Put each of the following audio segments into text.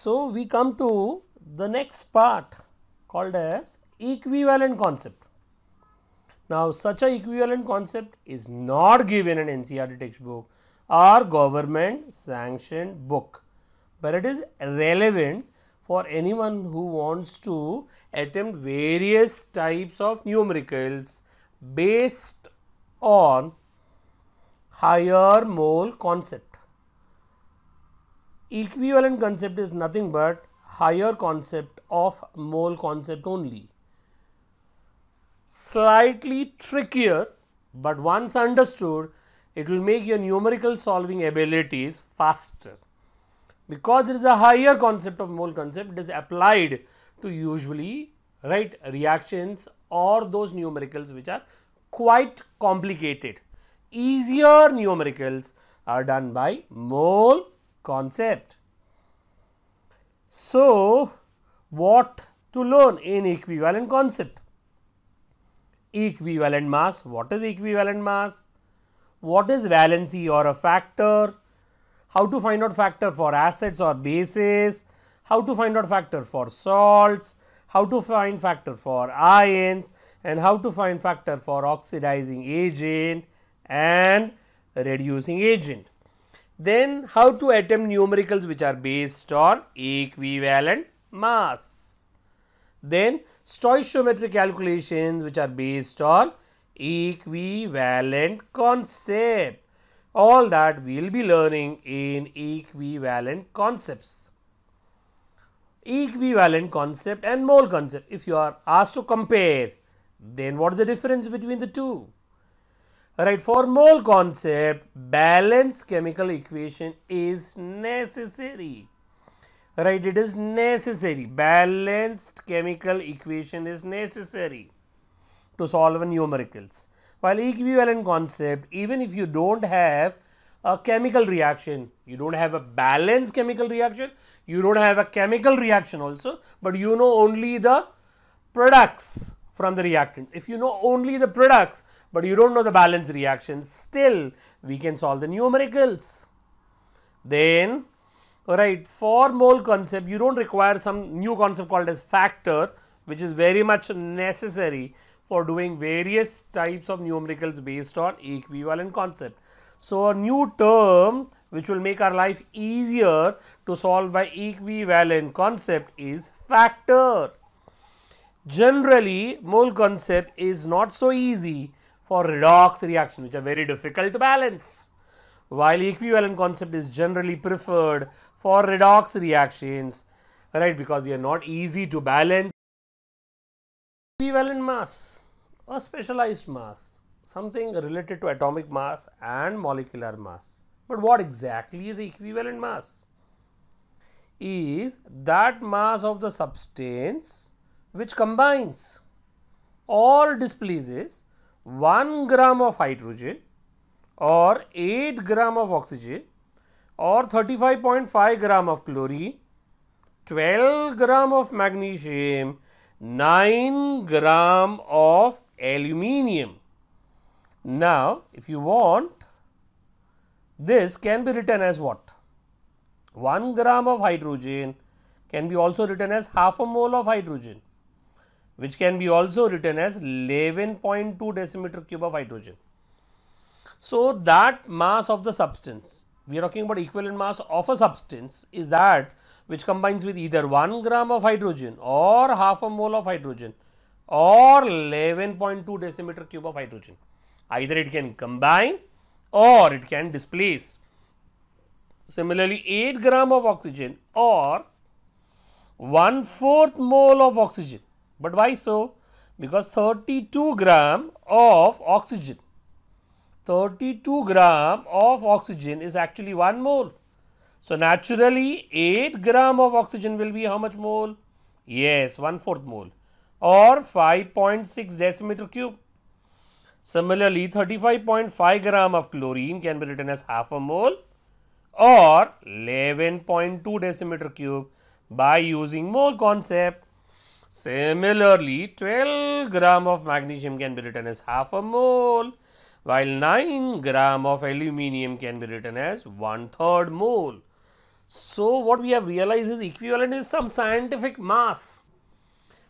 So, we come to the next part called as equivalent concept. Now, such a equivalent concept is not given in NCRT textbook or government sanctioned book, but it is relevant for anyone who wants to attempt various types of numericals based on higher mole concept equivalent concept is nothing but higher concept of mole concept only. Slightly trickier, but once understood, it will make your numerical solving abilities faster. Because it is a higher concept of mole concept, it is applied to usually right reactions or those numericals which are quite complicated. Easier numericals are done by mole concept. So, what to learn in equivalent concept? Equivalent mass, what is equivalent mass? What is valency or a factor? How to find out factor for acids or bases? How to find out factor for salts? How to find factor for ions? And how to find factor for oxidizing agent and reducing agent? Then how to attempt numericals which are based on equivalent mass. Then stoichiometric calculations which are based on equivalent concept. All that we will be learning in equivalent concepts. Equivalent concept and mole concept. If you are asked to compare, then what is the difference between the two? Right, for mole concept, balanced chemical equation is necessary. Right, it is necessary. Balanced chemical equation is necessary to solve numericals. While equivalent concept, even if you don't have a chemical reaction, you don't have a balanced chemical reaction, you don't have a chemical reaction also, but you know only the products from the reactants. If you know only the products, but you do not know the balance reaction. still we can solve the numericals. Then right for mole concept you do not require some new concept called as factor which is very much necessary for doing various types of numericals based on equivalent concept. So, a new term which will make our life easier to solve by equivalent concept is factor. Generally, mole concept is not so easy for redox reaction which are very difficult to balance. While equivalent concept is generally preferred for redox reactions, right, because they are not easy to balance. Equivalent mass, a specialized mass, something related to atomic mass and molecular mass. But what exactly is equivalent mass? Is that mass of the substance which combines or displaces 1 gram of hydrogen or 8 gram of oxygen or 35.5 gram of chlorine, 12 gram of magnesium, 9 gram of aluminium. Now, if you want, this can be written as what? 1 gram of hydrogen can be also written as half a mole of hydrogen which can be also written as 11.2 decimeter cube of hydrogen. So, that mass of the substance, we are talking about equivalent mass of a substance is that which combines with either 1 gram of hydrogen or half a mole of hydrogen or 11.2 decimeter cube of hydrogen. Either it can combine or it can displace. Similarly, 8 gram of oxygen or 1 fourth mole of oxygen but why so? Because 32 gram of oxygen, 32 gram of oxygen is actually 1 mole. So, naturally 8 gram of oxygen will be how much mole? Yes, 1 fourth mole or 5.6 decimeter cube. Similarly, 35.5 gram of chlorine can be written as half a mole or 11.2 decimeter cube by using mole concept. Similarly, 12 gram of magnesium can be written as half a mole, while 9 gram of aluminium can be written as one third mole. So, what we have realized is equivalent is some scientific mass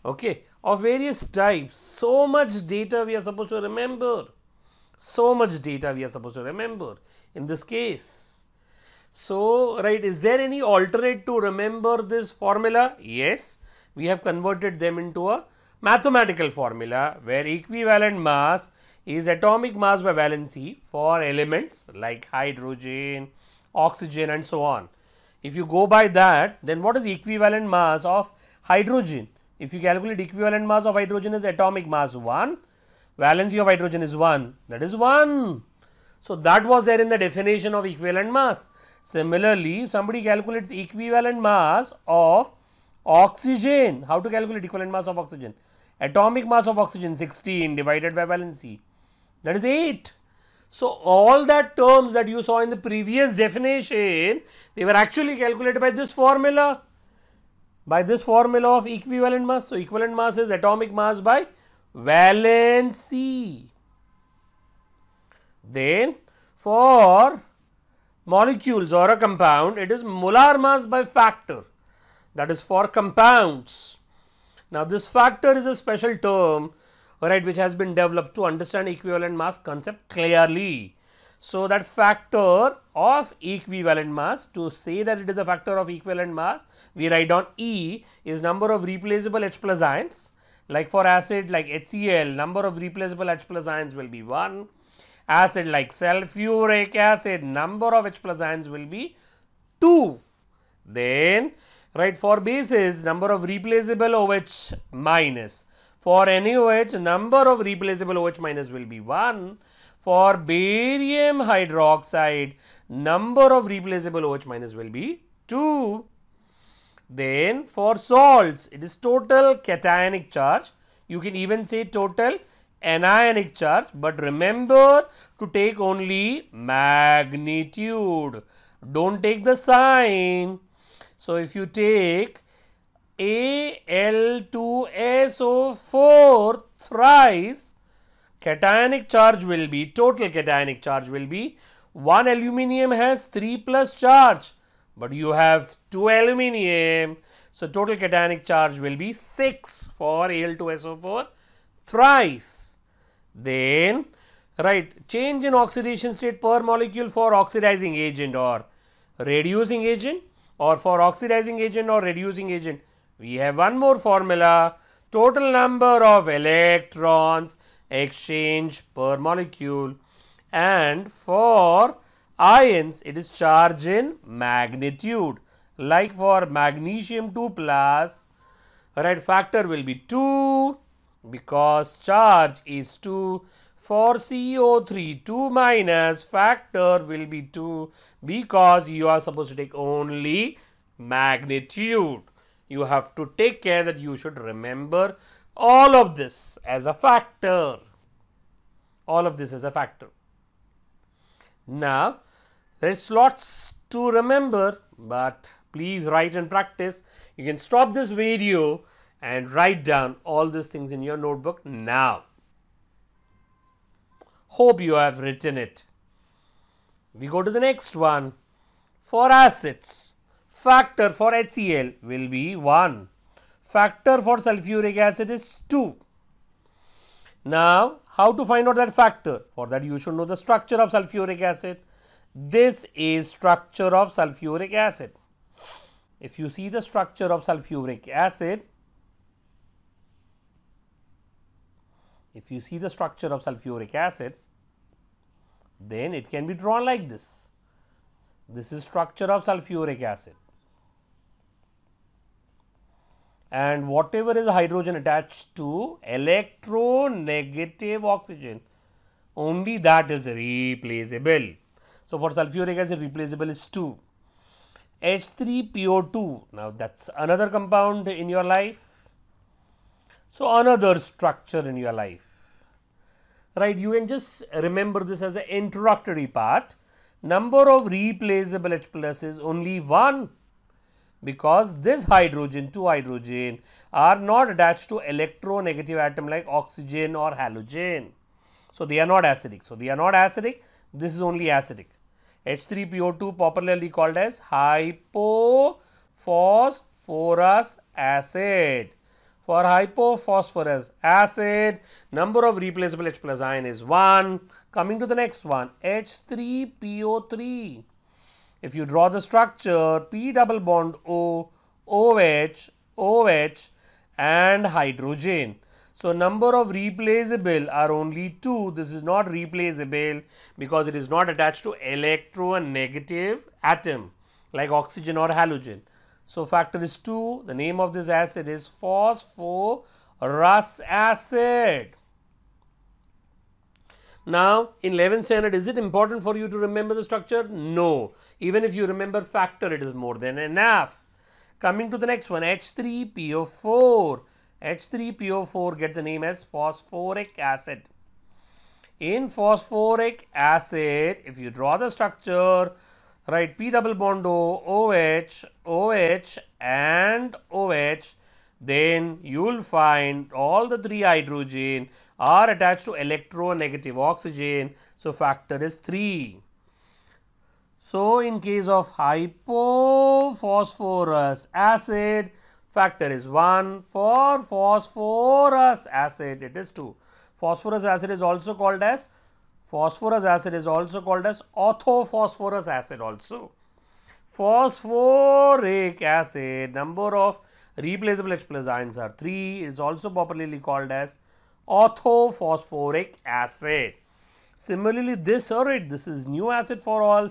okay, of various types. So much data we are supposed to remember. So much data we are supposed to remember in this case. So, right, is there any alternate to remember this formula? Yes we have converted them into a mathematical formula where equivalent mass is atomic mass by valency for elements like hydrogen, oxygen and so on. If you go by that, then what is equivalent mass of hydrogen? If you calculate equivalent mass of hydrogen is atomic mass 1, valency of hydrogen is 1, that is 1. So, that was there in the definition of equivalent mass. Similarly, somebody calculates equivalent mass of Oxygen, how to calculate equivalent mass of oxygen? Atomic mass of oxygen 16 divided by valency, that is 8. So, all that terms that you saw in the previous definition, they were actually calculated by this formula, by this formula of equivalent mass. So, equivalent mass is atomic mass by valency. Then, for molecules or a compound, it is molar mass by factor that is for compounds. Now, this factor is a special term right which has been developed to understand equivalent mass concept clearly. So, that factor of equivalent mass to say that it is a factor of equivalent mass we write on E is number of replaceable H plus ions like for acid like HCl number of replaceable H plus ions will be 1 acid like sulfuric acid number of H plus ions will be 2 then right for bases number of replaceable OH minus for any OH number of replaceable OH minus will be 1 for barium hydroxide number of replaceable OH minus will be 2 then for salts it is total cationic charge you can even say total anionic charge but remember to take only magnitude don't take the sign so, if you take Al2SO4 thrice, cationic charge will be, total cationic charge will be, 1 aluminium has 3 plus charge, but you have 2 aluminium. So, total cationic charge will be 6 for Al2SO4 thrice. Then, right, change in oxidation state per molecule for oxidizing agent or reducing agent or for oxidizing agent or reducing agent. We have one more formula, total number of electrons exchange per molecule and for ions it is charge in magnitude like for magnesium 2 plus right factor will be 2 because charge is 2 for CO3, 2 minus factor will be 2 because you are supposed to take only magnitude. You have to take care that you should remember all of this as a factor. All of this as a factor. Now, there's lots to remember, but please write and practice. You can stop this video and write down all these things in your notebook now. Hope you have written it. We go to the next one. For acids, factor for HCl will be 1. Factor for sulfuric acid is 2. Now, how to find out that factor? For that you should know the structure of sulfuric acid. This is structure of sulfuric acid. If you see the structure of sulfuric acid, if you see the structure of sulfuric acid, then it can be drawn like this. This is structure of sulfuric acid and whatever is hydrogen attached to electronegative oxygen only that is replaceable. So, for sulfuric acid replaceable is 2 H3PO2 now that is another compound in your life. So, another structure in your life right you can just remember this as an introductory part number of replaceable H plus is only one because this hydrogen two hydrogen are not attached to electronegative atom like oxygen or halogen. So, they are not acidic. So, they are not acidic this is only acidic H3PO2 popularly called as hypophosphorus acid for hypophosphorus acid, number of replaceable H plus ion is 1. Coming to the next one, H3PO3. If you draw the structure, P double bond O, OH, OH and hydrogen. So, number of replaceable are only 2. This is not replaceable because it is not attached to electronegative atom like oxygen or halogen. So, factor is 2. The name of this acid is phosphorus acid. Now, in 11th standard, is it important for you to remember the structure? No. Even if you remember factor, it is more than enough. Coming to the next one, H3PO4. H3PO4 gets a name as phosphoric acid. In phosphoric acid, if you draw the structure, right P double bond O, OH, OH and OH then you will find all the three hydrogen are attached to electronegative oxygen. So, factor is 3. So, in case of hypophosphorus acid factor is 1 for phosphorus acid it is 2. Phosphorus acid is also called as Phosphorus acid is also called as orthophosphorus acid also. Phosphoric acid, number of replaceable H plus ions are 3 is also popularly called as orthophosphoric acid. Similarly, this alright, this is new acid for all.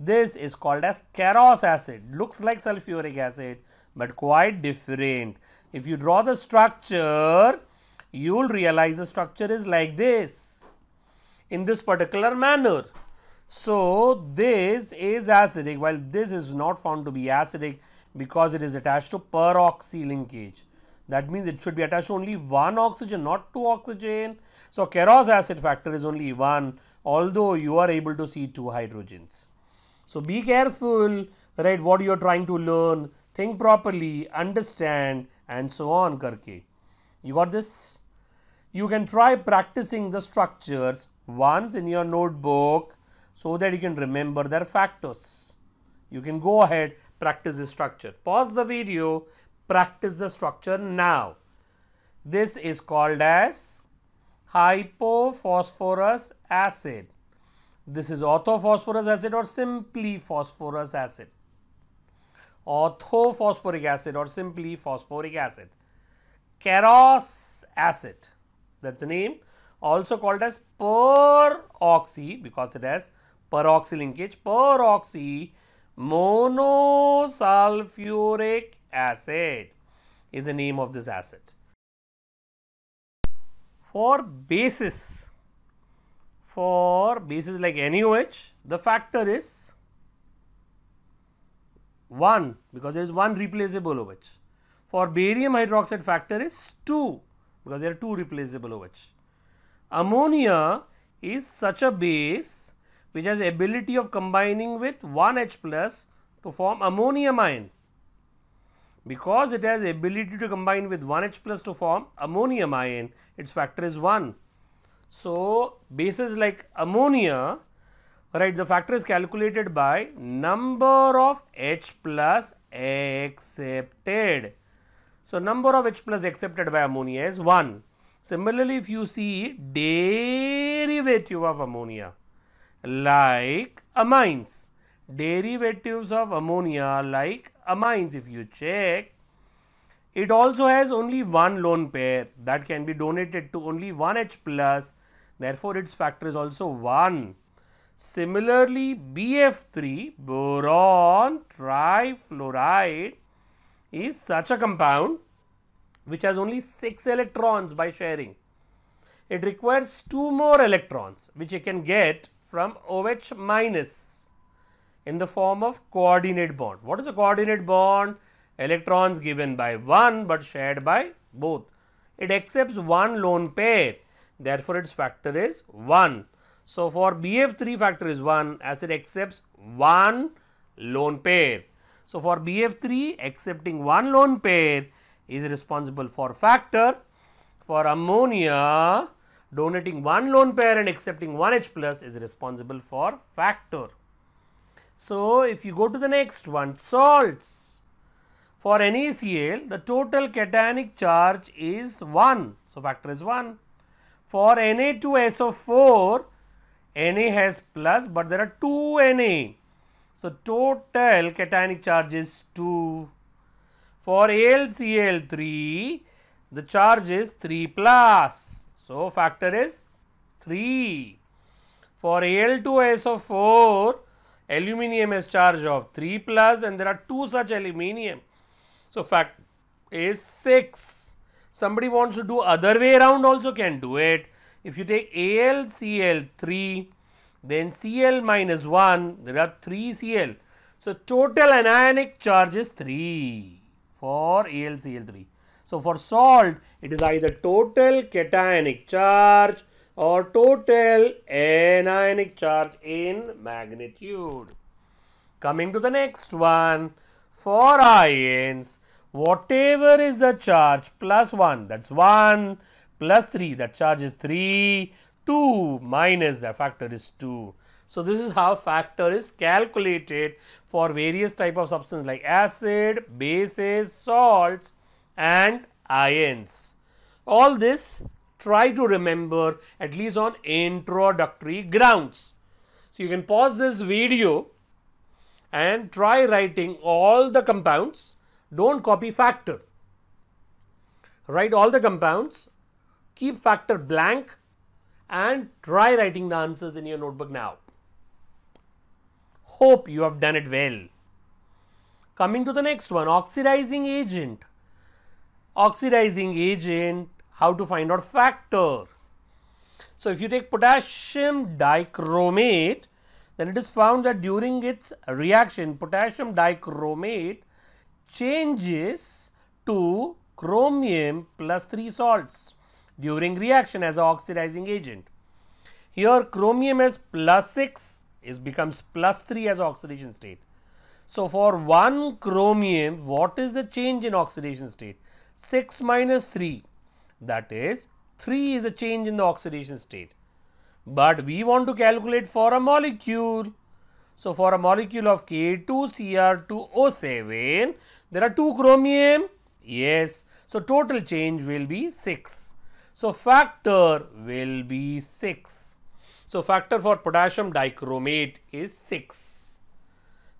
This is called as keros acid, looks like sulfuric acid, but quite different. If you draw the structure, you will realize the structure is like this in this particular manner. So, this is acidic while this is not found to be acidic because it is attached to peroxy linkage. That means it should be attached to only one oxygen not two oxygen. So, Keros acid factor is only one although you are able to see two hydrogens. So, be careful right what you are trying to learn, think properly, understand and so on karke. You got this? you can try practicing the structures once in your notebook so that you can remember their factors. You can go ahead, practice the structure. Pause the video, practice the structure now. This is called as hypophosphorous acid. This is orthophosphorous acid or simply phosphorous acid. Orthophosphoric acid or simply phosphoric acid. Keros acid that is the name also called as peroxy because it has peroxy linkage peroxy monosulfuric acid is the name of this acid. For bases, for bases like NaOH, the factor is 1 because there is one replaceable OH. For barium hydroxide factor is 2 because there are two replaceable OH. Ammonia is such a base which has ability of combining with 1H plus to form ammonium ion. Because it has ability to combine with 1H plus to form ammonium ion, its factor is 1. So, bases like ammonia, right, the factor is calculated by number of H plus accepted so, number of H plus accepted by ammonia is 1. Similarly, if you see derivative of ammonia like amines, derivatives of ammonia like amines if you check, it also has only one lone pair that can be donated to only one H plus therefore its factor is also 1. Similarly, BF3 boron trifluoride is such a compound which has only 6 electrons by sharing. It requires 2 more electrons which it can get from OH minus in the form of coordinate bond. What is a coordinate bond? Electrons given by one but shared by both. It accepts one lone pair therefore, its factor is 1. So, for BF3 factor is 1 as it accepts one lone pair. So, for BF3 accepting one lone pair is responsible for factor, for ammonia donating one lone pair and accepting one H plus is responsible for factor. So, if you go to the next one salts for NaCl the total cationic charge is 1. So, factor is 1 for Na2SO4 Na has plus but there are 2 Na so, total cationic charge is 2. For AlCl3, the charge is 3 plus. So, factor is 3. For Al2SO4, aluminum has charge of 3 plus and there are 2 such aluminum. So, fact is 6. Somebody wants to do other way around also can do it. If you take AlCl3, then Cl minus 1, there are 3 Cl. So, total anionic charge is 3 for AlCl3. So, for salt, it is either total cationic charge or total anionic charge in magnitude. Coming to the next one, for ions, whatever is the charge plus 1, that is 1, plus 3, that charge is 3, 2 minus the factor is 2. So, this is how factor is calculated for various type of substance like acid, bases, salts and ions. All this try to remember at least on introductory grounds. So, you can pause this video and try writing all the compounds, do not copy factor. Write all the compounds, keep factor blank and try writing the answers in your notebook now. Hope you have done it well. Coming to the next one, oxidizing agent. Oxidizing agent, how to find out factor. So, if you take potassium dichromate, then it is found that during its reaction, potassium dichromate changes to chromium plus 3 salts during reaction as an oxidizing agent. Here chromium as plus 6 is becomes plus 3 as oxidation state. So, for 1 chromium what is the change in oxidation state? 6 minus 3 that is 3 is a change in the oxidation state. But we want to calculate for a molecule. So, for a molecule of K2Cr2O7 there are 2 chromium yes. So, total change will be 6. So, factor will be 6. So, factor for potassium dichromate is 6.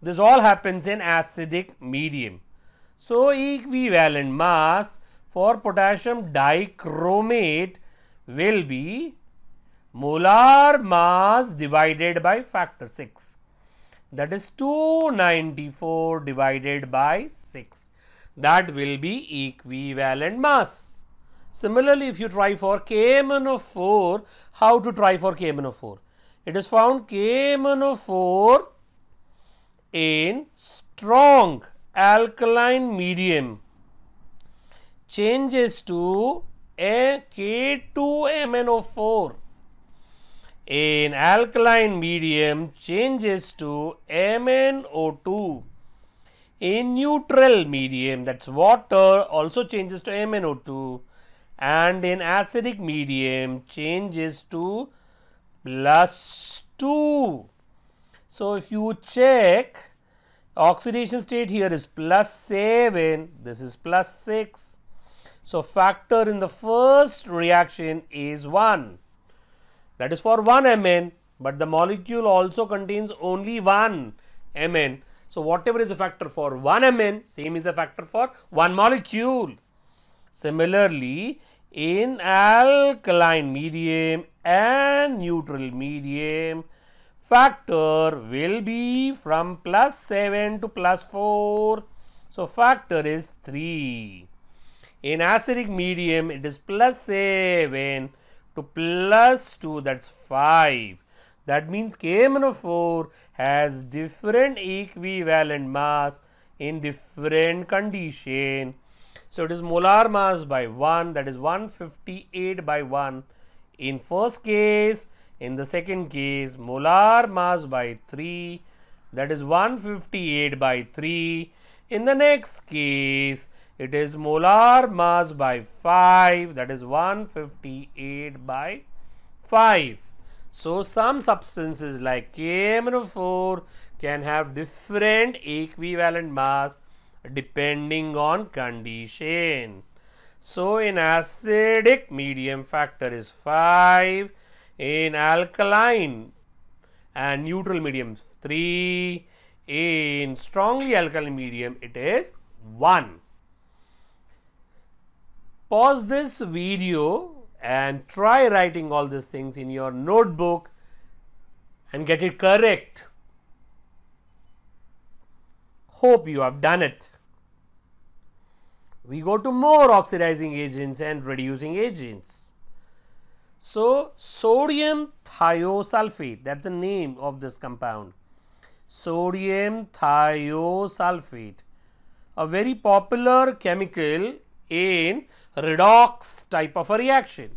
This all happens in acidic medium. So, equivalent mass for potassium dichromate will be molar mass divided by factor 6 that is 294 divided by 6 that will be equivalent mass. Similarly, if you try for Kmn of 4 how to try for KMNO4. It is found KMNO4 in strong alkaline medium changes to a K2MNO4 in alkaline medium changes to MnO2 in neutral medium that is water also changes to MnO2 and in acidic medium changes to plus 2. So, if you check oxidation state here is plus 7, this is plus 6. So, factor in the first reaction is 1 that is for 1 Mn, but the molecule also contains only 1 Mn. So, whatever is a factor for 1 Mn, same is a factor for 1 molecule. Similarly, in alkaline medium and neutral medium factor will be from plus 7 to plus 4. So, factor is 3. In acidic medium it is plus 7 to plus 2 that is 5. That means KMNO4 has different equivalent mass in different condition so it is molar mass by 1 that is 158 by 1 in first case. In the second case molar mass by 3 that is 158 by 3. In the next case it is molar mass by 5 that is 158 by 5. So some substances like KMNO4 can have different equivalent mass depending on condition. So, in acidic medium factor is 5, in alkaline and neutral medium 3, in strongly alkaline medium it is 1. Pause this video and try writing all these things in your notebook and get it correct. Hope you have done it. We go to more oxidizing agents and reducing agents. So, sodium thiosulfate that is the name of this compound. Sodium thiosulfate, a very popular chemical in redox type of a reaction.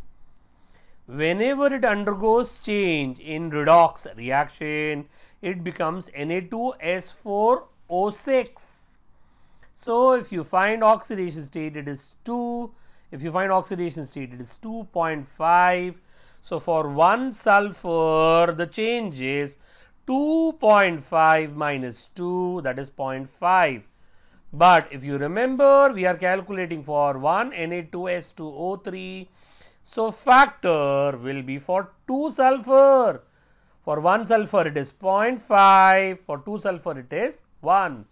Whenever it undergoes change in redox reaction, it becomes Na2S4 O6. So, if you find oxidation state it is 2, if you find oxidation state it is 2.5. So, for 1 sulfur the change is 2.5 minus 2 that is 0.5. But if you remember we are calculating for 1 Na2S2O3. So, factor will be for 2 sulfur. For 1 sulfur it is 0.5, for 2 sulfur it is 1.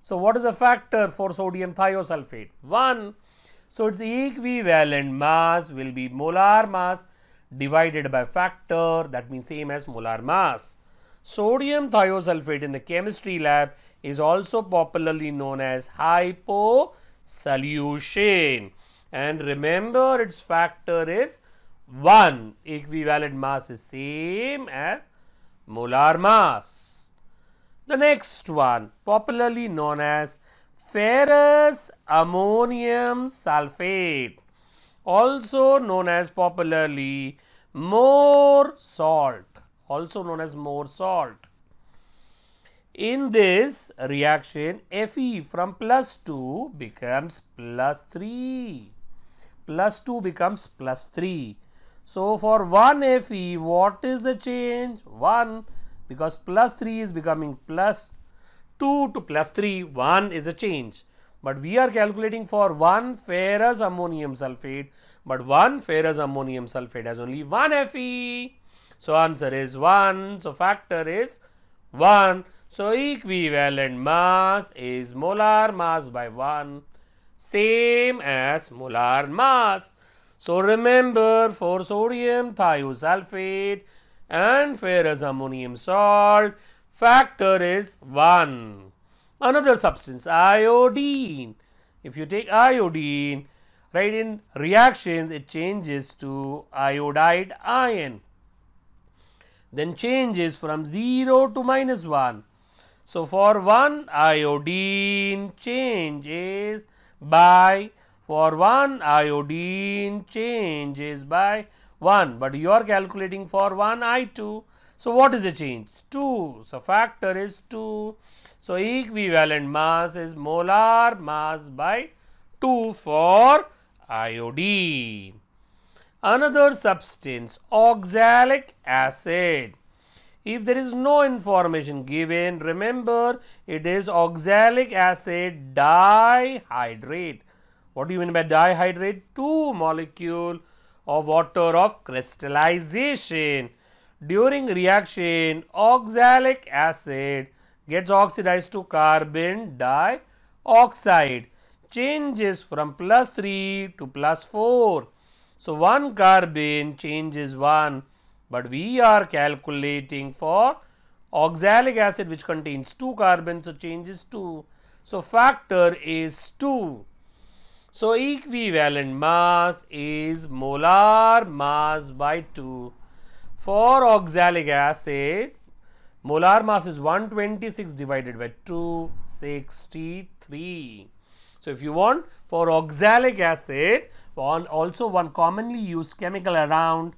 So, what is the factor for sodium thiosulfate? 1. So, its equivalent mass will be molar mass divided by factor that means same as molar mass. Sodium thiosulfate in the chemistry lab is also popularly known as hyposolution and remember its factor is 1 equivalent mass is same as molar mass. The next one, popularly known as ferrous ammonium sulfate, also known as popularly more salt, also known as more salt. In this reaction, Fe from plus 2 becomes plus 3. Plus 2 becomes plus 3. So, for 1 Fe, what is the change? 1 because plus 3 is becoming plus 2 to plus 3 1 is a change but we are calculating for 1 ferrous ammonium sulfate but 1 ferrous ammonium sulfate has only 1 Fe. So, answer is 1. So, factor is 1. So, equivalent mass is molar mass by 1 same as molar mass. So, remember for sodium thiosulfate and ferrous ammonium salt factor is 1. Another substance iodine. If you take iodine, right in reactions it changes to iodide ion, then changes from 0 to minus 1. So, for 1 iodine changes by for 1 iodine changes by 1, but you are calculating for 1 I 2. So, what is the change? 2. So, factor is 2. So, equivalent mass is molar mass by 2 for iodine. Another substance oxalic acid. If there is no information given, remember it is oxalic acid dihydrate. What do you mean by dihydrate? Two molecule of water of crystallization. During reaction, oxalic acid gets oxidized to carbon dioxide, changes from plus 3 to plus 4. So, one carbon changes 1, but we are calculating for oxalic acid which contains 2 carbons, so changes 2. So, factor is 2. So equivalent mass is molar mass by 2. For oxalic acid, molar mass is 126 divided by 263. So if you want for oxalic acid, also one commonly used chemical around,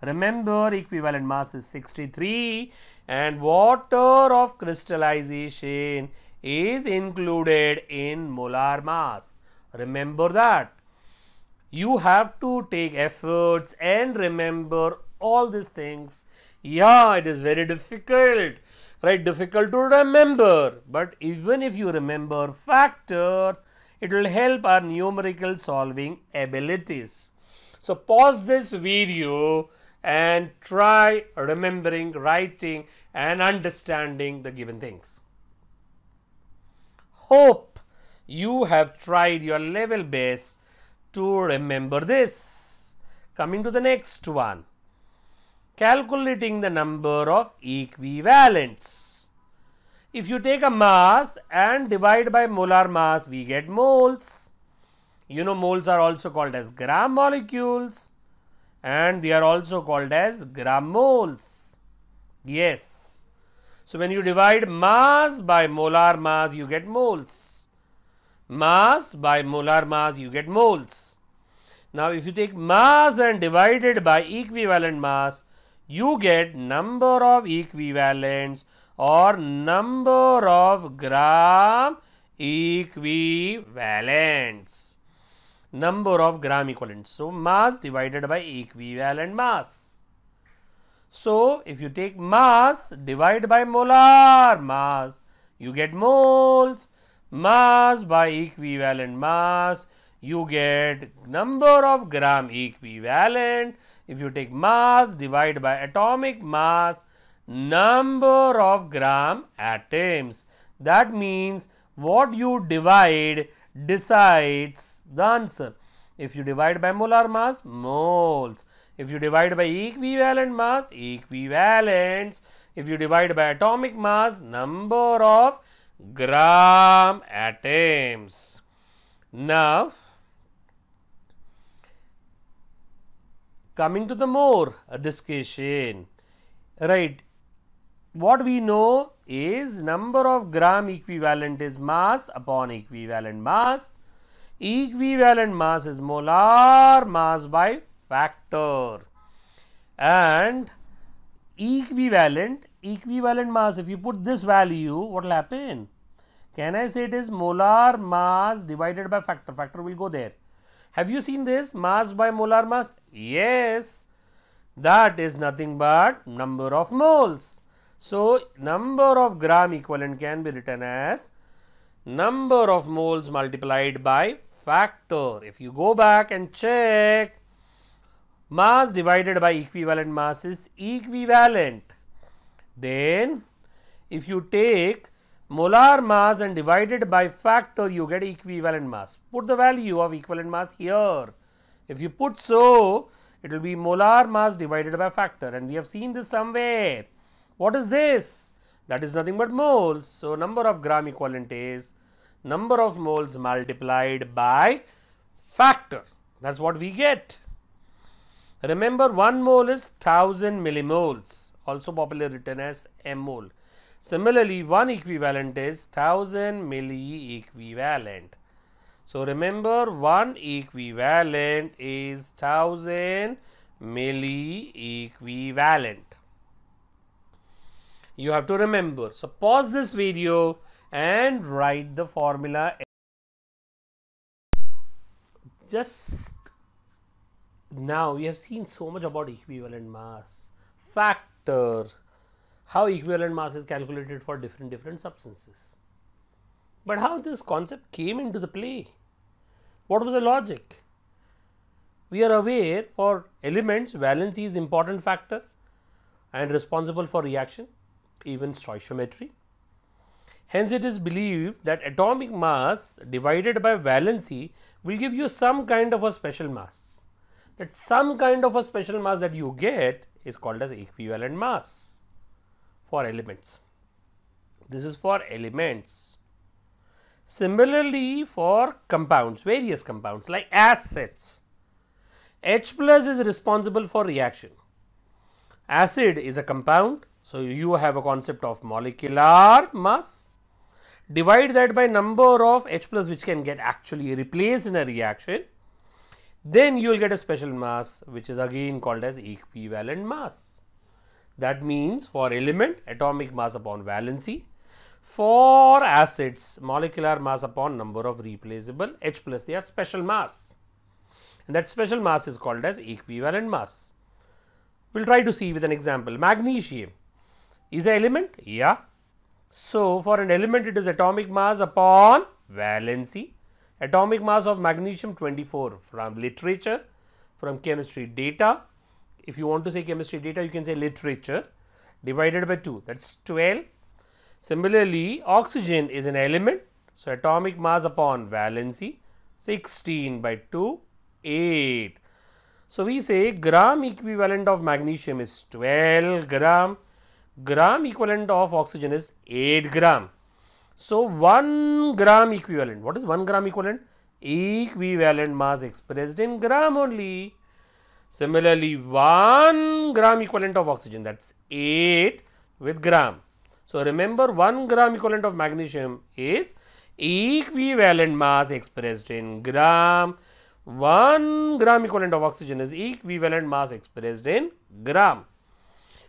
remember equivalent mass is 63 and water of crystallization is included in molar mass. Remember that. You have to take efforts and remember all these things. Yeah, it is very difficult, right? Difficult to remember. But even if you remember factor, it will help our numerical solving abilities. So, pause this video and try remembering, writing and understanding the given things. Hope you have tried your level best to remember this. Coming to the next one, calculating the number of equivalents. If you take a mass and divide by molar mass, we get moles. You know moles are also called as gram molecules and they are also called as gram moles. Yes. So, when you divide mass by molar mass, you get moles mass by molar mass you get moles. Now, if you take mass and divide it by equivalent mass, you get number of equivalents or number of gram equivalents. Number of gram equivalents. So, mass divided by equivalent mass. So, if you take mass divide by molar mass, you get moles mass by equivalent mass you get number of gram equivalent if you take mass divided by atomic mass number of gram atoms that means what you divide decides the answer if you divide by molar mass moles if you divide by equivalent mass equivalents if you divide by atomic mass number of gram atoms. Now, coming to the more discussion, right, what we know is number of gram equivalent is mass upon equivalent mass. Equivalent mass is molar mass by factor and equivalent, equivalent mass if you put this value what will happen? Can I say it is molar mass divided by factor? Factor will go there. Have you seen this mass by molar mass? Yes, that is nothing but number of moles. So, number of gram equivalent can be written as number of moles multiplied by factor. If you go back and check, mass divided by equivalent mass is equivalent. Then, if you take molar mass and divided by factor you get equivalent mass. Put the value of equivalent mass here. If you put so, it will be molar mass divided by factor and we have seen this somewhere. What is this? That is nothing but moles. So, number of gram equivalent is number of moles multiplied by factor. That is what we get. Remember 1 mole is 1000 millimoles also popularly written as m mole. Similarly, one equivalent is 1000 milli equivalent. So, remember one equivalent is 1000 milli equivalent. You have to remember. So, pause this video and write the formula. Just now we have seen so much about equivalent mass factor how equivalent mass is calculated for different different substances. But how this concept came into the play? What was the logic? We are aware for elements valency is important factor and responsible for reaction even stoichiometry. Hence, it is believed that atomic mass divided by valency will give you some kind of a special mass. That some kind of a special mass that you get is called as equivalent mass for elements. This is for elements. Similarly, for compounds, various compounds like acids, H plus is responsible for reaction. Acid is a compound, so you have a concept of molecular mass. Divide that by number of H plus which can get actually replaced in a reaction. Then you will get a special mass which is again called as equivalent mass. That means for element atomic mass upon valency, for acids molecular mass upon number of replaceable H plus their special mass and that special mass is called as equivalent mass. We will try to see with an example magnesium is an element yeah. So, for an element it is atomic mass upon valency atomic mass of magnesium 24 from literature from chemistry data if you want to say chemistry data, you can say literature divided by 2, that is 12. Similarly, oxygen is an element. So, atomic mass upon valency 16 by 2, 8. So, we say gram equivalent of magnesium is 12 gram, gram equivalent of oxygen is 8 gram. So, 1 gram equivalent, what is 1 gram equivalent? Equivalent mass expressed in gram only. Similarly, 1 gram equivalent of oxygen that is 8 with gram. So, remember 1 gram equivalent of magnesium is equivalent mass expressed in gram. 1 gram equivalent of oxygen is equivalent mass expressed in gram.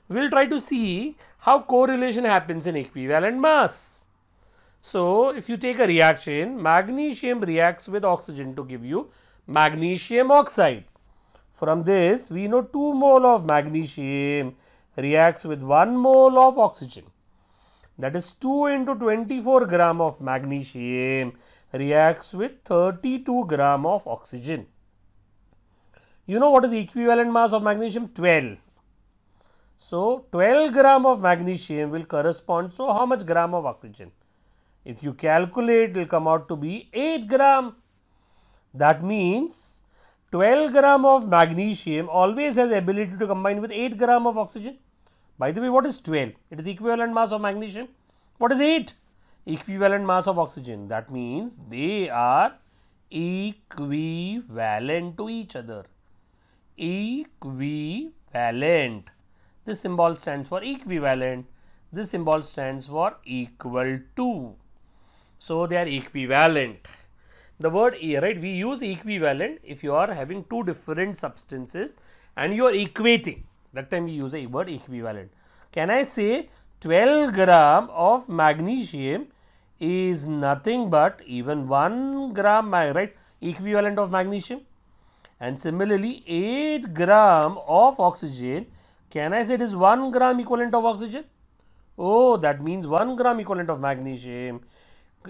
We will try to see how correlation happens in equivalent mass. So, if you take a reaction, magnesium reacts with oxygen to give you magnesium oxide. From this we know 2 mole of magnesium reacts with 1 mole of oxygen. That is 2 into 24 gram of magnesium reacts with 32 gram of oxygen. You know what is the equivalent mass of magnesium? 12. So, 12 gram of magnesium will correspond. So, how much gram of oxygen? If you calculate, it will come out to be 8 gram. That means 12 gram of magnesium always has ability to combine with 8 gram of oxygen. By the way, what is 12? It is equivalent mass of magnesium. What is 8? Equivalent mass of oxygen. That means they are equivalent to each other. Equivalent. This symbol stands for equivalent. This symbol stands for equal to. So, they are equivalent the word right we use equivalent if you are having two different substances and you are equating that time we use a word equivalent can i say 12 gram of magnesium is nothing but even 1 gram right equivalent of magnesium and similarly 8 gram of oxygen can i say it is 1 gram equivalent of oxygen oh that means 1 gram equivalent of magnesium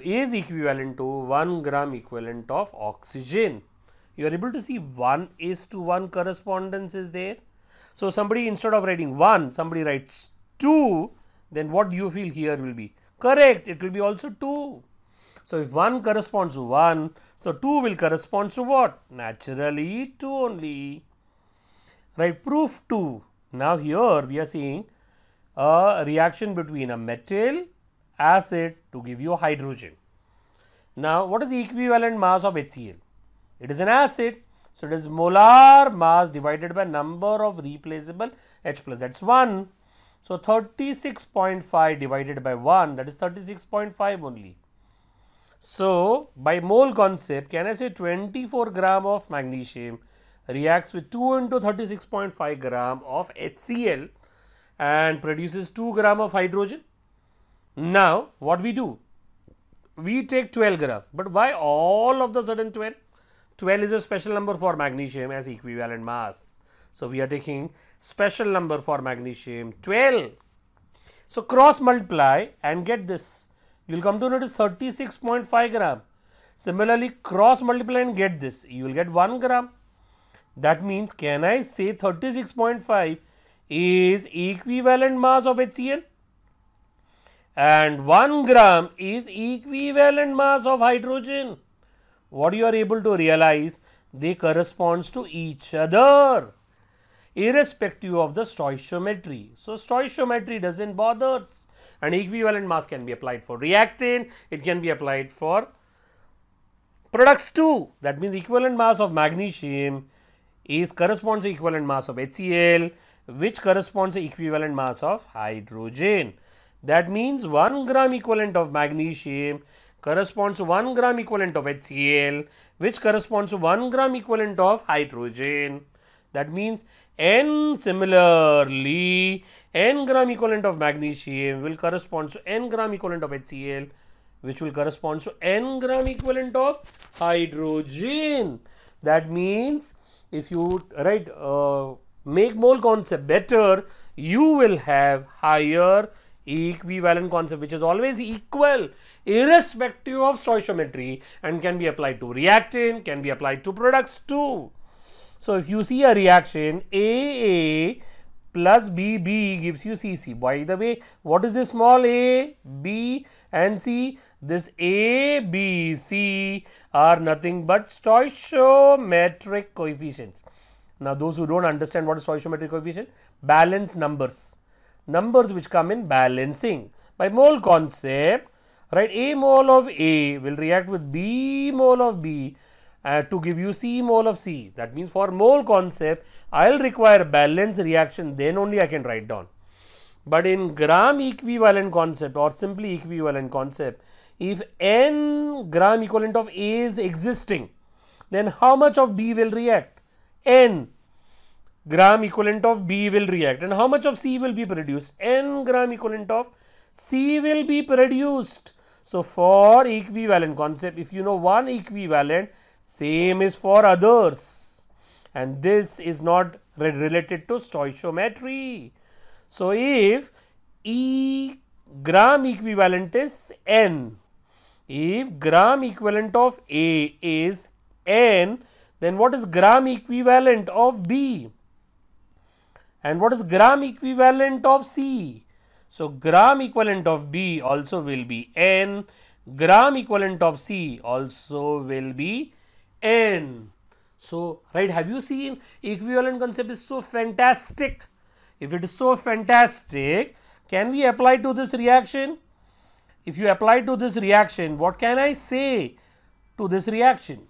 is equivalent to 1 gram equivalent of oxygen. You are able to see 1 is to 1 correspondence is there. So, somebody instead of writing 1, somebody writes 2, then what you feel here will be? Correct, it will be also 2. So, if 1 corresponds to 1, so 2 will correspond to what? Naturally, 2 only. Right, proof 2. Now, here we are seeing a reaction between a metal, acid to give you hydrogen. Now, what is the equivalent mass of HCl? It is an acid. So, it is molar mass divided by number of replaceable H plus. That's 1. So, 36.5 divided by 1 that is 36.5 only. So, by mole concept can I say 24 gram of magnesium reacts with 2 into 36.5 gram of HCl and produces 2 gram of hydrogen. Now, what we do? We take 12 graph, but why all of the sudden 12? 12 is a special number for magnesium as equivalent mass. So, we are taking special number for magnesium 12. So, cross multiply and get this. You will come to notice 36.5 gram. Similarly, cross multiply and get this. You will get 1 gram. That means, can I say 36.5 is equivalent mass of HCl? and 1 gram is equivalent mass of hydrogen. What you are able to realize they corresponds to each other irrespective of the stoichiometry. So, stoichiometry does not bothers and equivalent mass can be applied for reactant, it can be applied for products too. That means, equivalent mass of magnesium is corresponds to equivalent mass of HCl which corresponds to equivalent mass of hydrogen that means 1 gram equivalent of magnesium corresponds to 1 gram equivalent of HCl which corresponds to 1 gram equivalent of hydrogen. That means N similarly N gram equivalent of magnesium will correspond to N gram equivalent of HCl which will correspond to N gram equivalent of hydrogen. That means if you right uh, make mole concept better you will have higher equivalent concept which is always equal irrespective of stoichiometry and can be applied to reactant, can be applied to products too. So, if you see a reaction AA plus BB gives you CC. By the way, what is this small a, B and C? This A, B, C are nothing but stoichiometric coefficients. Now, those who don't understand what is stoichiometric coefficient, balance numbers numbers which come in balancing. By mole concept, right, A mole of A will react with B mole of B uh, to give you C mole of C. That means for mole concept, I will require balance reaction, then only I can write down. But in gram equivalent concept or simply equivalent concept, if n gram equivalent of A is existing, then how much of B will react? n gram equivalent of B will react and how much of C will be produced? N gram equivalent of C will be produced. So, for equivalent concept, if you know one equivalent, same is for others and this is not related to stoichiometry. So, if E gram equivalent is N, if gram equivalent of A is N, then what is gram equivalent of B? And what is gram equivalent of C? So, gram equivalent of B also will be N, gram equivalent of C also will be N. So, right, have you seen equivalent concept is so fantastic. If it is so fantastic, can we apply to this reaction? If you apply to this reaction, what can I say to this reaction?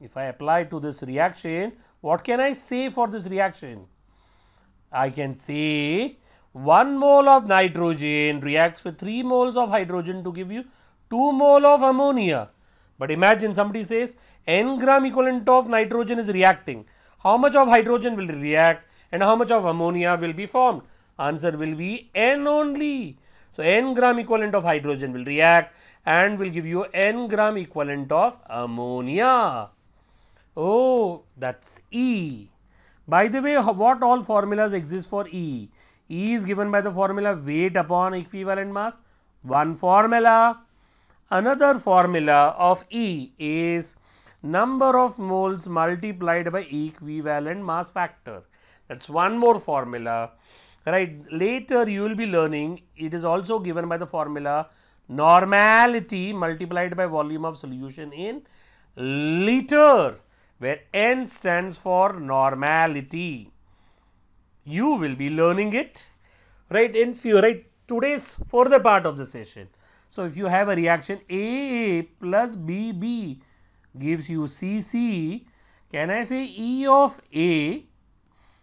If I apply to this reaction, what can I say for this reaction? I can say 1 mole of nitrogen reacts with 3 moles of hydrogen to give you 2 mole of ammonia. But imagine somebody says n gram equivalent of nitrogen is reacting. How much of hydrogen will react and how much of ammonia will be formed? Answer will be n only. So, n gram equivalent of hydrogen will react and will give you n gram equivalent of ammonia. Oh, that's E. By the way, what all formulas exist for E? E is given by the formula weight upon equivalent mass. One formula. Another formula of E is number of moles multiplied by equivalent mass factor. That's one more formula. Right. Later you will be learning it is also given by the formula normality multiplied by volume of solution in liter where N stands for normality. You will be learning it right in few right today's further part of the session. So, if you have a reaction AA plus BB gives you C, can I say E of A?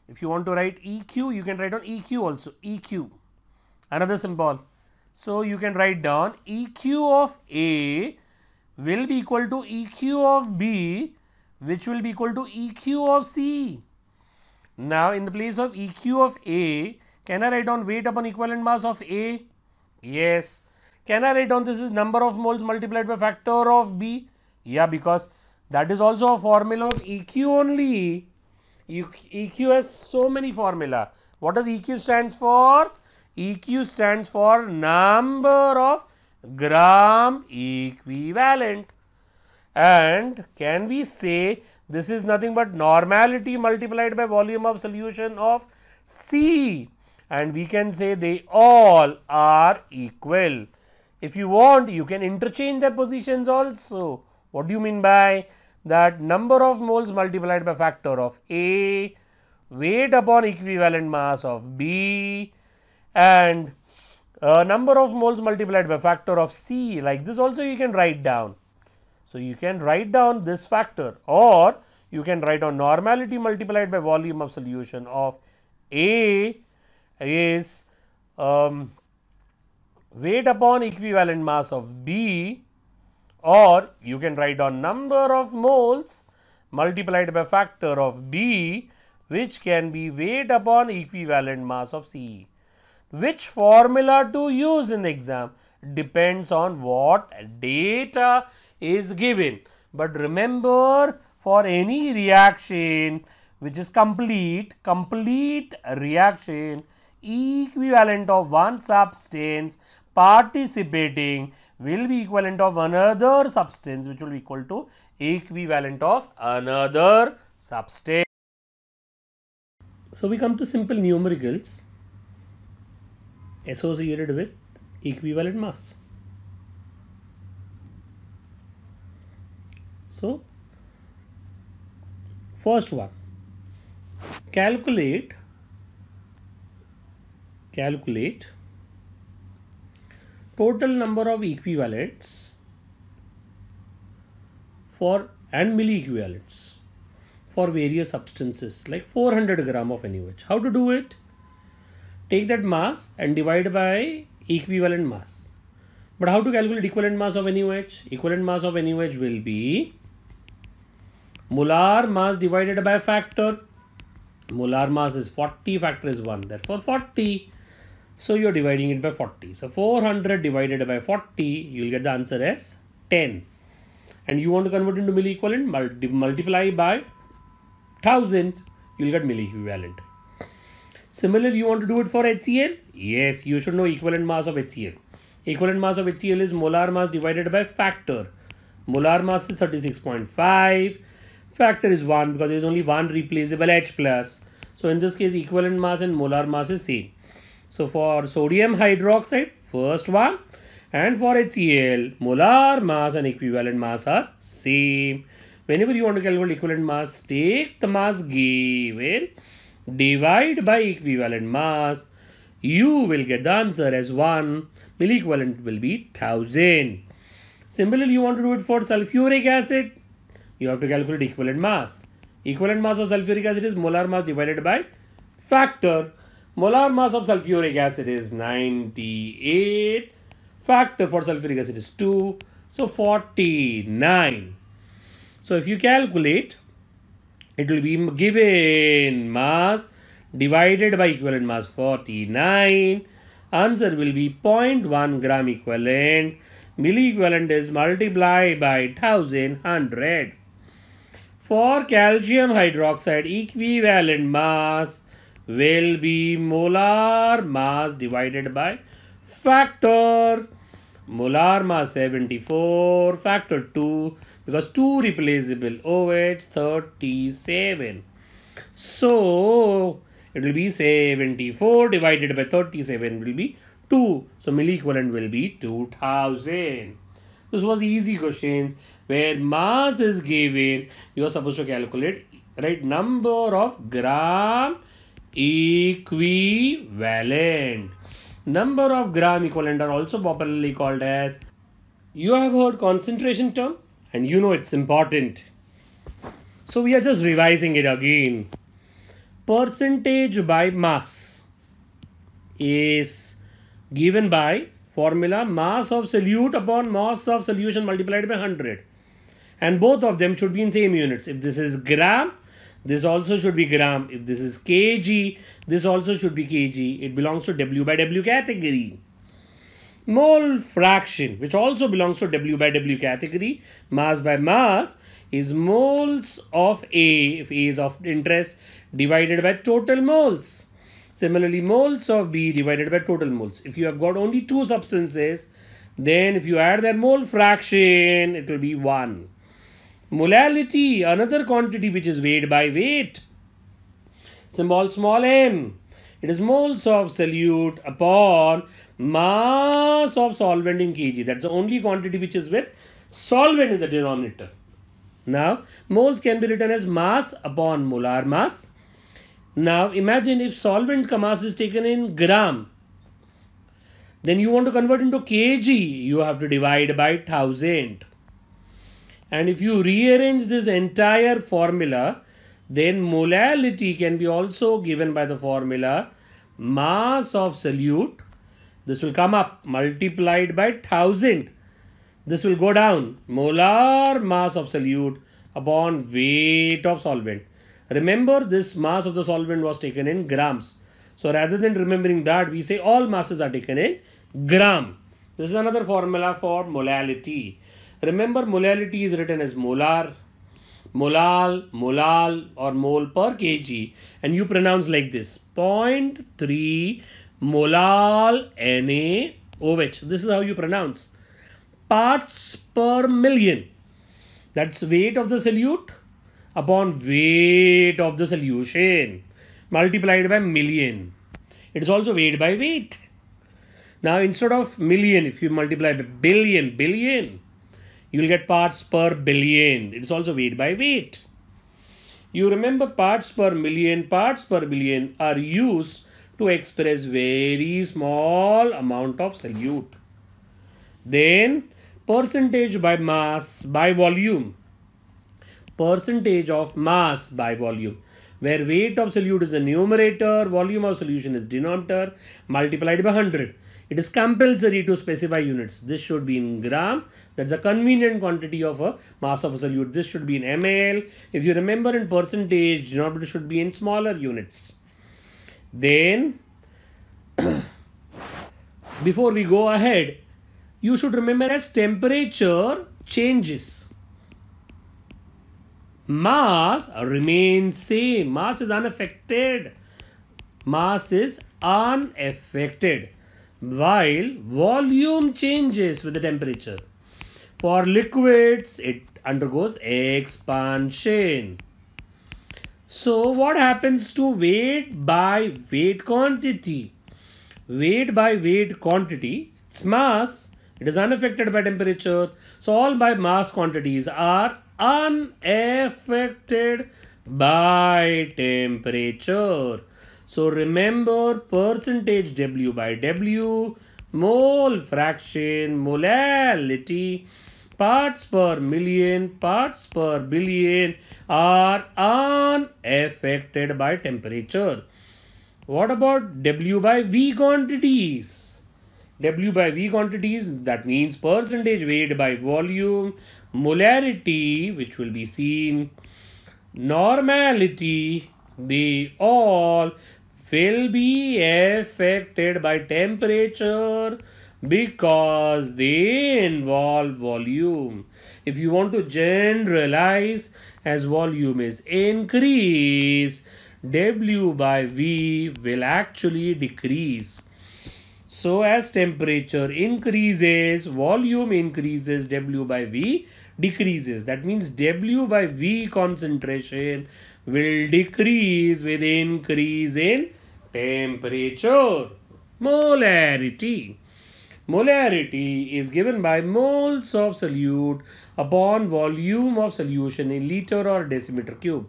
If you want to write EQ, you can write on EQ also, EQ, another symbol. So, you can write down EQ of A will be equal to EQ of B which will be equal to EQ of C. Now, in the place of EQ of A, can I write down weight upon equivalent mass of A? Yes. Can I write down this is number of moles multiplied by factor of B? Yeah, because that is also a formula of EQ only. EQ has so many formula. What does EQ stands for? EQ stands for number of gram equivalent and can we say this is nothing but normality multiplied by volume of solution of C and we can say they all are equal. If you want you can interchange their positions also. What do you mean by that number of moles multiplied by factor of A, weight upon equivalent mass of B and uh, number of moles multiplied by factor of C like this also you can write down. So, you can write down this factor or you can write down normality multiplied by volume of solution of A is um, weight upon equivalent mass of B or you can write down number of moles multiplied by factor of B which can be weight upon equivalent mass of C. Which formula to use in exam? depends on what data is given. But remember for any reaction which is complete, complete reaction equivalent of one substance participating will be equivalent of another substance which will be equal to equivalent of another substance. So, we come to simple numericals associated with equivalent mass. So, first one, calculate, calculate total number of equivalents for and milliequivalents for various substances like 400 gram of any which. How to do it? Take that mass and divide by equivalent mass. But how to calculate equivalent mass of NUH? Equivalent mass of NUH will be molar mass divided by factor. Molar mass is 40, factor is 1, therefore 40. So you're dividing it by 40. So 400 divided by 40, you'll get the answer as 10. And you want to convert into milliequivalent, multiply by 1000, you'll get milliequivalent. Similarly, you want to do it for HCl? Yes, you should know equivalent mass of HCl. Equivalent mass of HCl is molar mass divided by factor. Molar mass is 36.5. Factor is 1 because there is only one replaceable H+. plus. So in this case, equivalent mass and molar mass is same. So for sodium hydroxide, first one. And for HCl, molar mass and equivalent mass are same. Whenever you want to calculate equivalent mass, take the mass given divide by equivalent mass, you will get the answer as 1 milliequivalent will be 1000. Similarly, you want to do it for sulfuric acid, you have to calculate equivalent mass. Equivalent mass of sulfuric acid is molar mass divided by factor. Molar mass of sulfuric acid is 98. Factor for sulfuric acid is 2. So 49. So if you calculate it will be given mass divided by equivalent mass 49 answer will be 0.1 gram equivalent milli equivalent is multiplied by 1100 for calcium hydroxide equivalent mass will be molar mass divided by factor molar mass 74 factor 2 because 2 replaceable OH 37 so it will be 74 divided by 37 will be 2 so mill equivalent will be 2000 this was easy questions where mass is given you are supposed to calculate right number of gram equivalent Number of gram equivalent are also popularly called as. You have heard concentration term and you know it's important. So we are just revising it again. Percentage by mass is given by formula mass of solute upon mass of solution multiplied by 100 and both of them should be in same units. If this is gram, this also should be gram. If this is kg, this also should be kg. It belongs to W by W category. Mole fraction, which also belongs to W by W category, mass by mass, is moles of A, if A is of interest, divided by total moles. Similarly, moles of B divided by total moles. If you have got only two substances, then if you add their mole fraction, it will be 1. Molality, another quantity which is weighed by weight. Symbol small m. It is moles of solute upon mass of solvent in kg. That's the only quantity which is with solvent in the denominator. Now, moles can be written as mass upon molar mass. Now, imagine if solvent ka mass is taken in gram. Then you want to convert into kg. You have to divide by 1000. And if you rearrange this entire formula, then molality can be also given by the formula mass of solute. This will come up multiplied by 1000. This will go down molar mass of solute upon weight of solvent. Remember this mass of the solvent was taken in grams. So rather than remembering that, we say all masses are taken in gram. This is another formula for molality. Remember molality is written as molar, molal, molal or mole per kg and you pronounce like this 0.3 molal NaOH. This is how you pronounce. Parts per million. That's weight of the solute upon weight of the solution multiplied by million. It is also weight by weight. Now instead of million, if you multiply by billion, billion, you will get parts per billion. It is also weight by weight. You remember parts per million, parts per billion are used to express very small amount of solute. Then percentage by mass by volume. Percentage of mass by volume where weight of solute is the numerator, volume of solution is denominator, multiplied by 100. It is compulsory to specify units. This should be in gram that's a convenient quantity of a mass of a solute. This should be in ml. If you remember in percentage, denominator should be in smaller units. Then, before we go ahead, you should remember as temperature changes. Mass remains same. Mass is unaffected. Mass is unaffected while volume changes with the temperature. For liquids, it undergoes expansion. So what happens to weight by weight quantity? Weight by weight quantity, its mass, it is unaffected by temperature. So all by mass quantities are unaffected by temperature. So remember percentage W by W, mole fraction, molality, parts per million, parts per billion are unaffected by temperature. What about W by V quantities? W by V quantities, that means percentage weight by volume, molarity, which will be seen, normality, they all will be affected by temperature, because they involve volume. If you want to generalize as volume is increase, W by V will actually decrease. So as temperature increases, volume increases, W by V decreases. That means W by V concentration will decrease with increase in temperature. Molarity. Molarity is given by moles of solute upon volume of solution in liter or decimeter cube.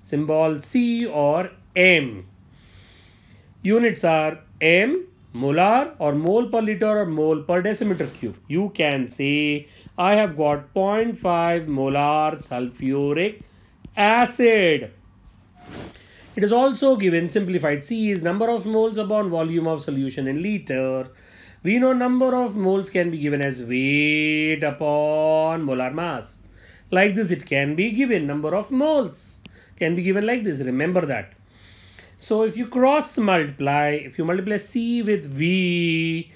Symbol C or M. Units are M, molar or mole per liter or mole per decimeter cube. You can say I have got 0.5 molar sulfuric acid. It is also given simplified C is number of moles upon volume of solution in liter. We know number of moles can be given as weight upon molar mass. Like this, it can be given number of moles can be given like this. Remember that. So if you cross multiply, if you multiply C with V,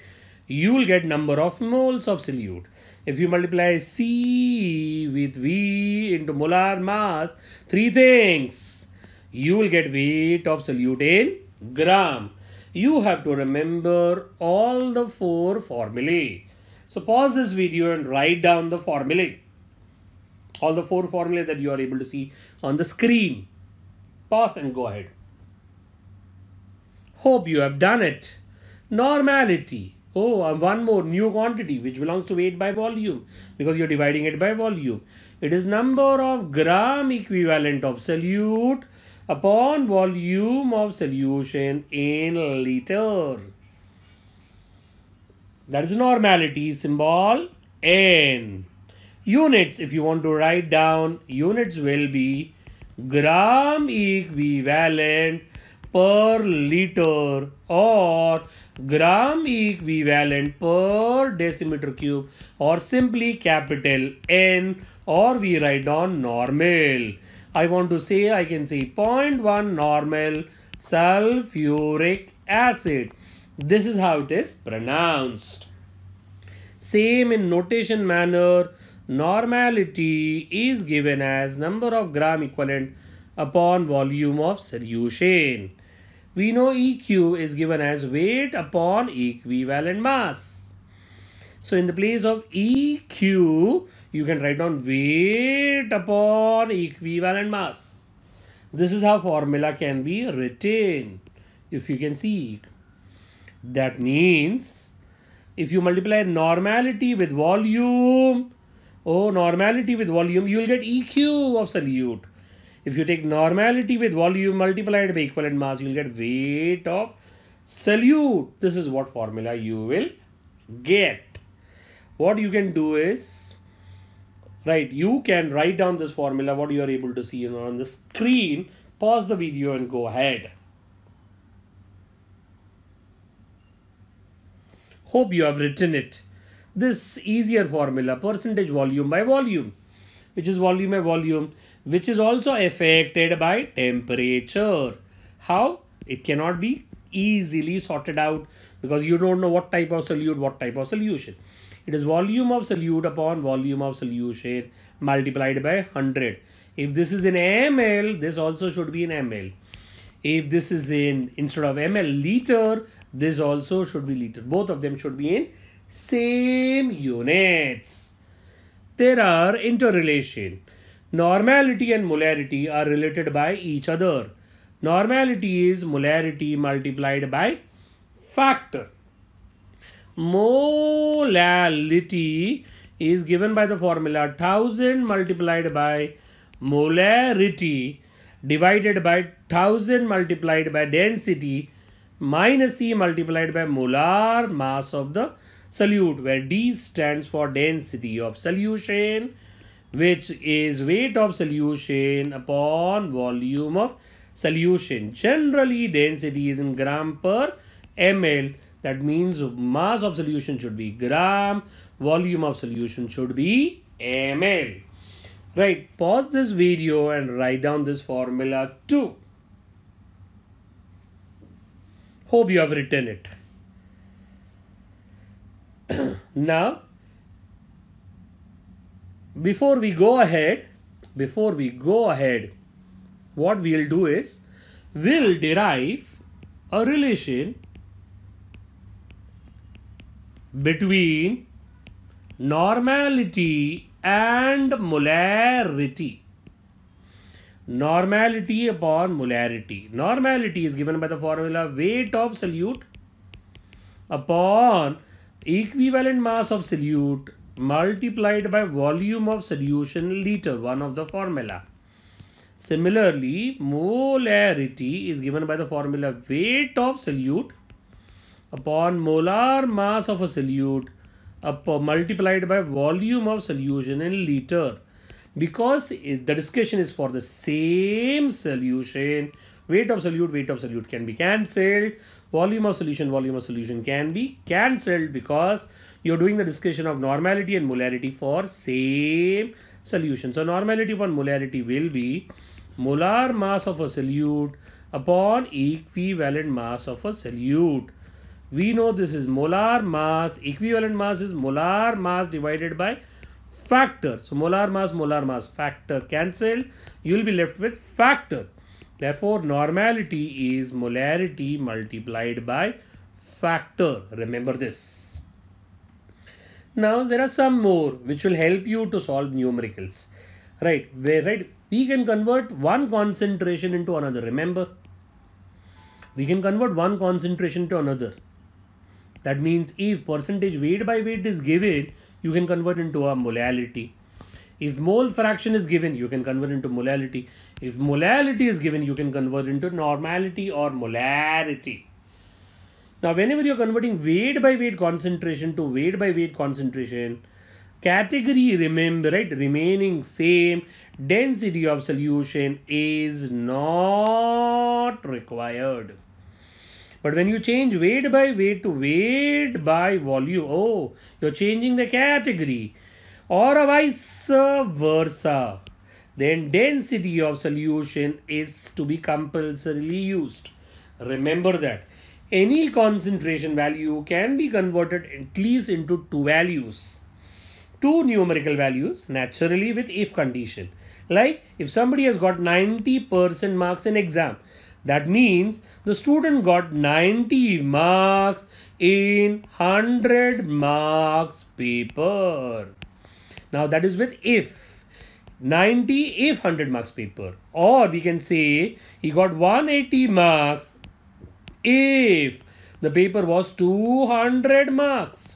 you will get number of moles of solute. If you multiply C with V into molar mass, three things, you will get weight of solute in gram you have to remember all the four formulae. So pause this video and write down the formulae. All the four formulae that you are able to see on the screen. Pause and go ahead. Hope you have done it. Normality. Oh, one more new quantity which belongs to weight by volume because you're dividing it by volume. It is number of gram equivalent of solute upon volume of solution in liter. That is normality symbol N. Units, if you want to write down, units will be gram equivalent per liter or gram equivalent per decimeter cube or simply capital N or we write down normal. I want to say I can see 0.1 normal sulfuric acid. This is how it is pronounced. Same in notation manner, normality is given as number of gram equivalent upon volume of solution. We know EQ is given as weight upon equivalent mass. So in the place of EQ, you can write down weight upon equivalent mass. This is how formula can be written. If you can see. That means if you multiply normality with volume, oh normality with volume, you will get EQ of solute. If you take normality with volume multiplied by equivalent mass, you will get weight of solute. This is what formula you will get. What you can do is right you can write down this formula what you are able to see on the screen pause the video and go ahead hope you have written it this easier formula percentage volume by volume which is volume by volume which is also affected by temperature how it cannot be easily sorted out because you don't know what type of solute what type of solution it is volume of solute upon volume of solution multiplied by 100. If this is in ml, this also should be in ml. If this is in, instead of ml, liter, this also should be liter. Both of them should be in same units. There are interrelation. Normality and molarity are related by each other. Normality is molarity multiplied by factor molality is given by the formula 1000 multiplied by molarity divided by 1000 multiplied by density minus E multiplied by molar mass of the solute where D stands for density of solution which is weight of solution upon volume of solution. Generally density is in gram per ml that means mass of solution should be gram, volume of solution should be ml. Right, pause this video and write down this formula too. Hope you have written it. now, before we go ahead, before we go ahead, what we'll do is, we'll derive a relation between normality and molarity. Normality upon molarity. Normality is given by the formula weight of solute upon equivalent mass of solute multiplied by volume of solution liter, one of the formula. Similarly, molarity is given by the formula weight of solute upon molar mass of a solute uh, multiplied by volume of solution in liter because the discussion is for the same solution weight of solute weight of solute can be cancelled volume of solution volume of solution can be cancelled because you're doing the discussion of normality and molarity for same solution so normality upon molarity will be molar mass of a solute upon equivalent mass of a solute we know this is molar mass equivalent mass is molar mass divided by factor so molar mass molar mass factor cancelled you will be left with factor therefore normality is molarity multiplied by factor remember this now there are some more which will help you to solve numericals right where right we can convert one concentration into another remember we can convert one concentration to another that means if percentage weight by weight is given, you can convert into a molality. If mole fraction is given, you can convert into molality. If molality is given, you can convert into normality or molarity. Now, whenever you're converting weight by weight concentration to weight by weight concentration, category remember, right, remaining same, density of solution is not required. But when you change weight by weight to weight by volume, oh, you're changing the category or vice versa. Then density of solution is to be compulsorily used. Remember that any concentration value can be converted at least into two values. Two numerical values naturally with if condition. Like if somebody has got 90% marks in exam, that means the student got 90 marks in 100 marks paper. Now that is with if. 90 if 100 marks paper. Or we can say he got 180 marks if the paper was 200 marks.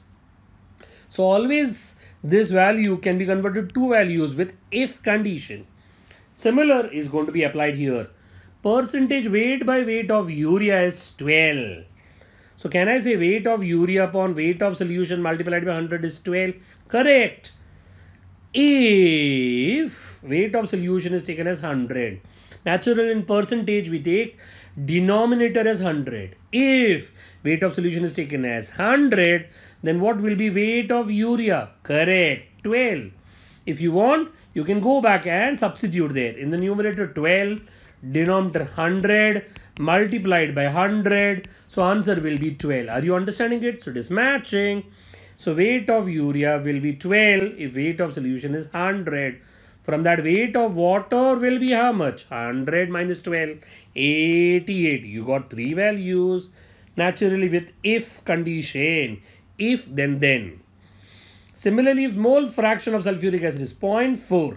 So always this value can be converted to values with if condition. Similar is going to be applied here percentage weight by weight of urea is 12. So can I say weight of urea upon weight of solution multiplied by 100 is 12? Correct. If weight of solution is taken as 100, natural in percentage we take denominator as 100. If weight of solution is taken as 100, then what will be weight of urea? Correct, 12. If you want, you can go back and substitute there. In the numerator 12, denominator 100 multiplied by 100 so answer will be 12 are you understanding it so it is matching so weight of urea will be 12 if weight of solution is 100 from that weight of water will be how much 100 minus 12 88 you got three values naturally with if condition if then then similarly if mole fraction of sulfuric acid is 0.4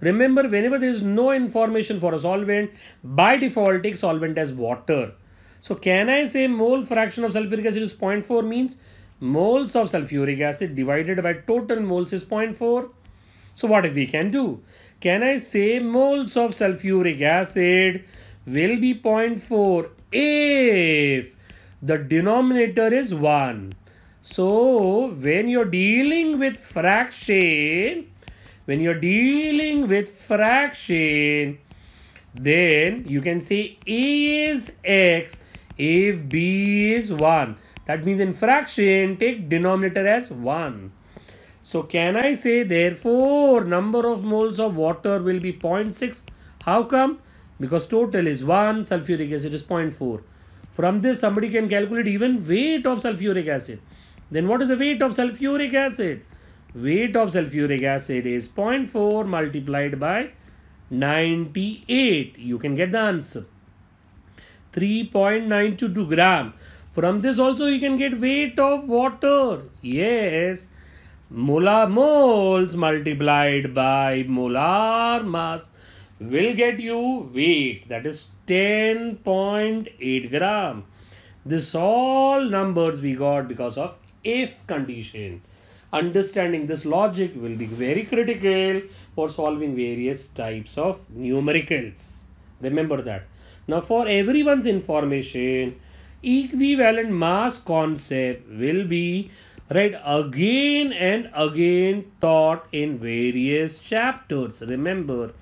Remember, whenever there is no information for a solvent, by default take solvent as water. So can I say mole fraction of sulfuric acid is 0.4 means moles of sulfuric acid divided by total moles is 0.4. So what if we can do? Can I say moles of sulfuric acid will be 0.4 if the denominator is 1. So when you're dealing with fraction, when you're dealing with fraction, then you can say A is X if B is 1. That means in fraction, take denominator as 1. So can I say therefore number of moles of water will be 0.6? How come? Because total is 1, sulfuric acid is 0.4. From this somebody can calculate even weight of sulfuric acid. Then what is the weight of sulfuric acid? weight of sulfuric acid is 0.4 multiplied by 98 you can get the answer 3.922 gram from this also you can get weight of water yes molar moles multiplied by molar mass will get you weight that is 10.8 gram this all numbers we got because of if condition Understanding this logic will be very critical for solving various types of numericals. Remember that. Now for everyone's information, equivalent mass concept will be right again and again taught in various chapters. Remember,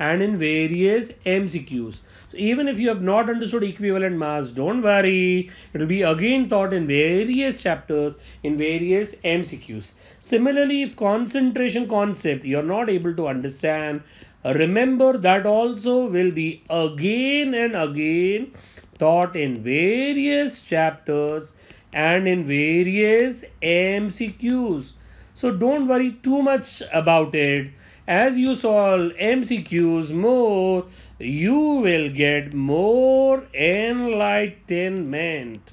and in various MCQs. So even if you have not understood equivalent mass, don't worry. It will be again taught in various chapters, in various MCQs. Similarly, if concentration concept you are not able to understand, remember that also will be again and again taught in various chapters and in various MCQs. So don't worry too much about it. As you solve MCQs more, you will get more enlightenment.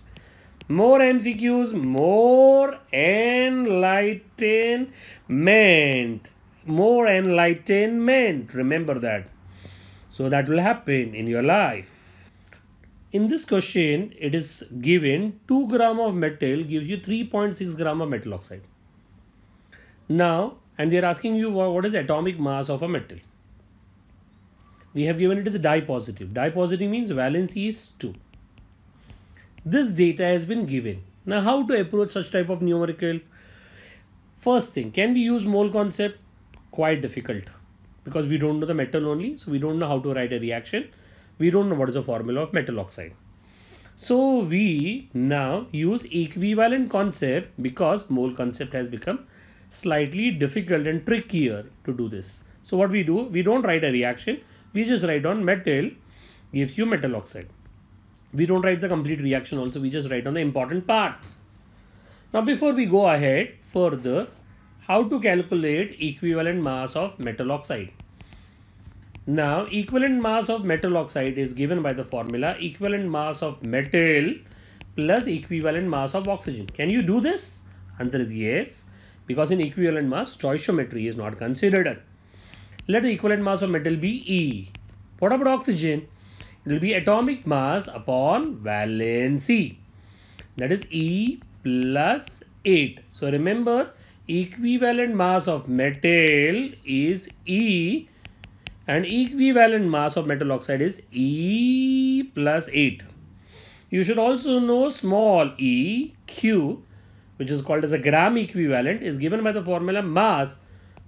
More MCQs, more enlightenment. More enlightenment. Remember that. So that will happen in your life. In this question, it is given 2 gram of metal gives you 3.6 gram of metal oxide. Now, and they are asking you what is atomic mass of a metal. We have given it as dipositive. Dipositive means valency is 2. This data has been given. Now how to approach such type of numerical? First thing, can we use mole concept? Quite difficult because we don't know the metal only. So we don't know how to write a reaction. We don't know what is the formula of metal oxide. So we now use equivalent concept because mole concept has become slightly difficult and trickier to do this. So what we do, we don't write a reaction, we just write on metal gives you metal oxide. We don't write the complete reaction also, we just write on the important part. Now before we go ahead further, how to calculate equivalent mass of metal oxide. Now equivalent mass of metal oxide is given by the formula equivalent mass of metal plus equivalent mass of oxygen. Can you do this? Answer is yes because in equivalent mass stoichiometry is not considered. Let the equivalent mass of metal be E. What about oxygen? It will be atomic mass upon valency. That is E plus 8. So remember equivalent mass of metal is E and equivalent mass of metal oxide is E plus 8. You should also know small e, q which is called as a gram equivalent, is given by the formula mass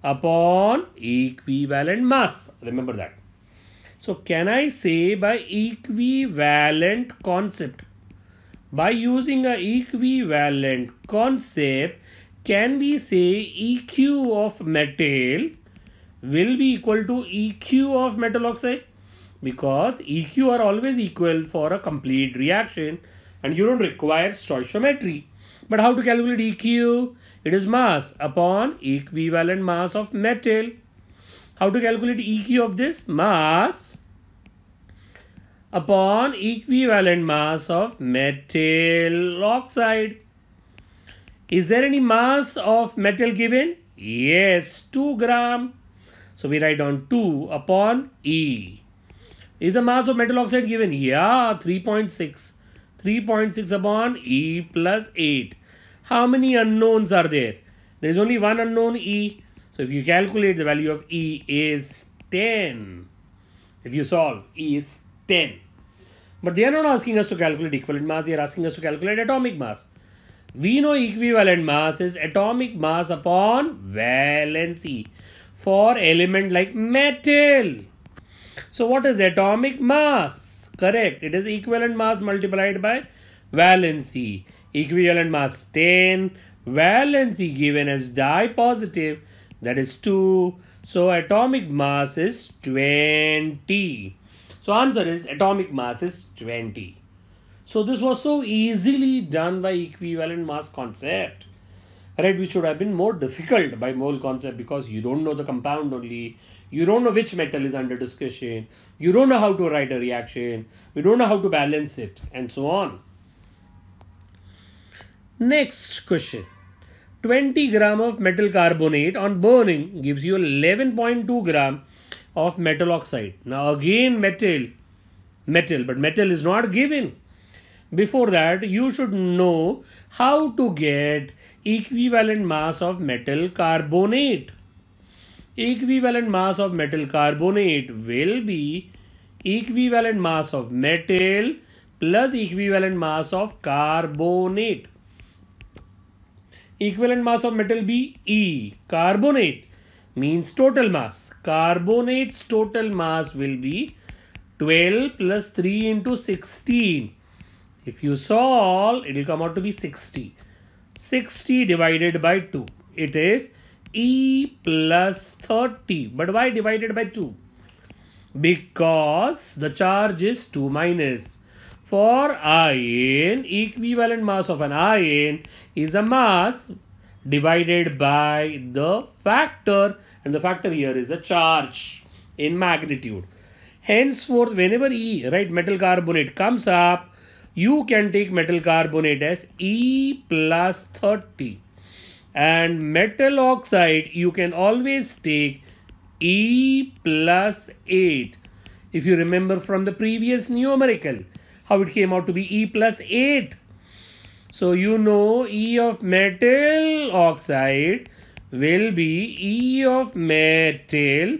upon equivalent mass. Remember that. So, can I say by equivalent concept, by using a equivalent concept, can we say EQ of metal will be equal to EQ of metal oxide? Because EQ are always equal for a complete reaction and you don't require stoichiometry. But how to calculate EQ? It is mass upon equivalent mass of metal. How to calculate EQ of this? Mass upon equivalent mass of metal oxide. Is there any mass of metal given? Yes, 2 gram. So we write down 2 upon E. Is the mass of metal oxide given? Yeah, 3.6. 3.6 upon E plus 8. How many unknowns are there? There is only one unknown E. So if you calculate the value of E is 10. If you solve, E is 10. But they are not asking us to calculate equivalent mass. They are asking us to calculate atomic mass. We know equivalent mass is atomic mass upon valency for element like metal. So what is atomic mass? Correct. It is equivalent mass multiplied by valency equivalent mass 10 valency given as positive, that is 2 so atomic mass is 20 so answer is atomic mass is 20 so this was so easily done by equivalent mass concept right which should have been more difficult by mole concept because you don't know the compound only you don't know which metal is under discussion you don't know how to write a reaction we don't know how to balance it and so on Next question. 20 gram of metal carbonate on burning gives you 11.2 gram of metal oxide. Now again metal, metal, but metal is not given. Before that, you should know how to get equivalent mass of metal carbonate. Equivalent mass of metal carbonate will be equivalent mass of metal plus equivalent mass of carbonate. Equivalent mass of metal B, E. Carbonate means total mass. Carbonate's total mass will be 12 plus 3 into 16. If you solve, it will come out to be 60. 60 divided by 2. It is E plus 30. But why divided by 2? Because the charge is 2 minus. For ion, equivalent mass of an ion is a mass divided by the factor and the factor here is the charge in magnitude. Henceforth, whenever E, right, metal carbonate comes up, you can take metal carbonate as E plus 30. And metal oxide, you can always take E plus 8. If you remember from the previous numerical, how it came out to be E plus 8. So you know E of metal oxide will be E of metal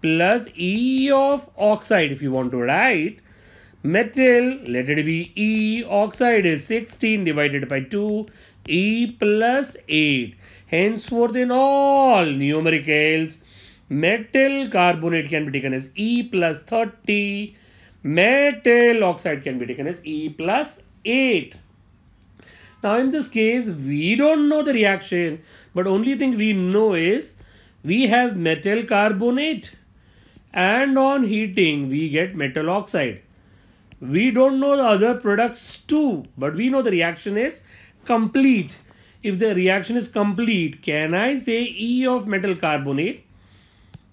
plus E of oxide if you want to write. Metal, let it be E, oxide is 16 divided by 2, E plus 8. Henceforth in all numericals, metal carbonate can be taken as E plus 30 metal oxide can be taken as E plus 8. Now in this case, we don't know the reaction, but only thing we know is we have metal carbonate and on heating we get metal oxide. We don't know the other products too, but we know the reaction is complete. If the reaction is complete, can I say E of metal carbonate?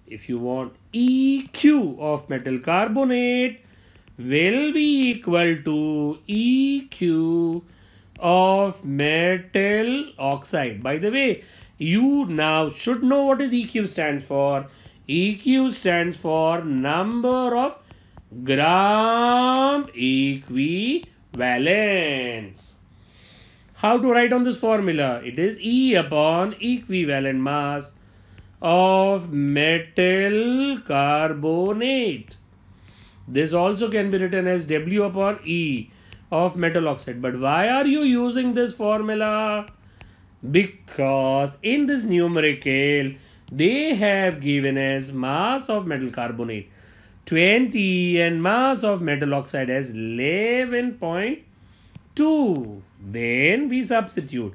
If you want EQ of metal carbonate, will be equal to EQ of metal oxide. By the way, you now should know what is EQ stands for. EQ stands for number of gram equivalence. How to write on this formula? It is E upon equivalent mass of metal carbonate. This also can be written as W upon E of metal oxide. But why are you using this formula? Because in this numerical, they have given as mass of metal carbonate 20 and mass of metal oxide as 11.2. Then we substitute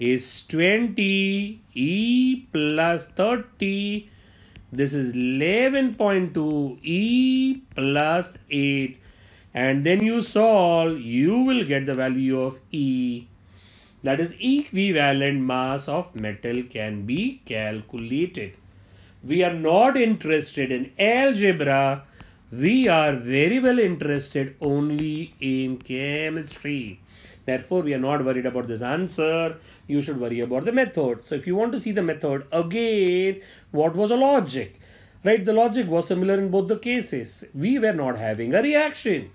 is 20 E plus 30 this is 11.2 E plus 8 and then you solve, you will get the value of E. That is equivalent mass of metal can be calculated. We are not interested in algebra. We are very well interested only in chemistry. Therefore, we are not worried about this answer. You should worry about the method. So if you want to see the method again, what was the logic? Right, the logic was similar in both the cases. We were not having a reaction.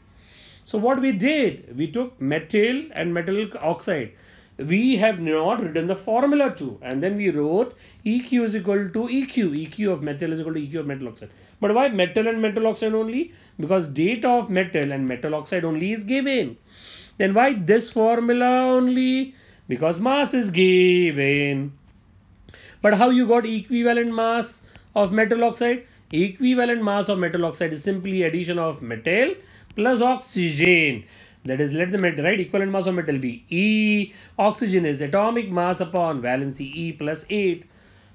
So what we did, we took metal and metal oxide. We have not written the formula too, and then we wrote EQ is equal to EQ. EQ of metal is equal to EQ of metal oxide. But why metal and metal oxide only? Because date of metal and metal oxide only is given. Then why this formula only? Because mass is given. But how you got equivalent mass of metal oxide? Equivalent mass of metal oxide is simply addition of metal plus oxygen. That is, let the metal, right, equivalent mass of metal be E. Oxygen is atomic mass upon valency E plus 8.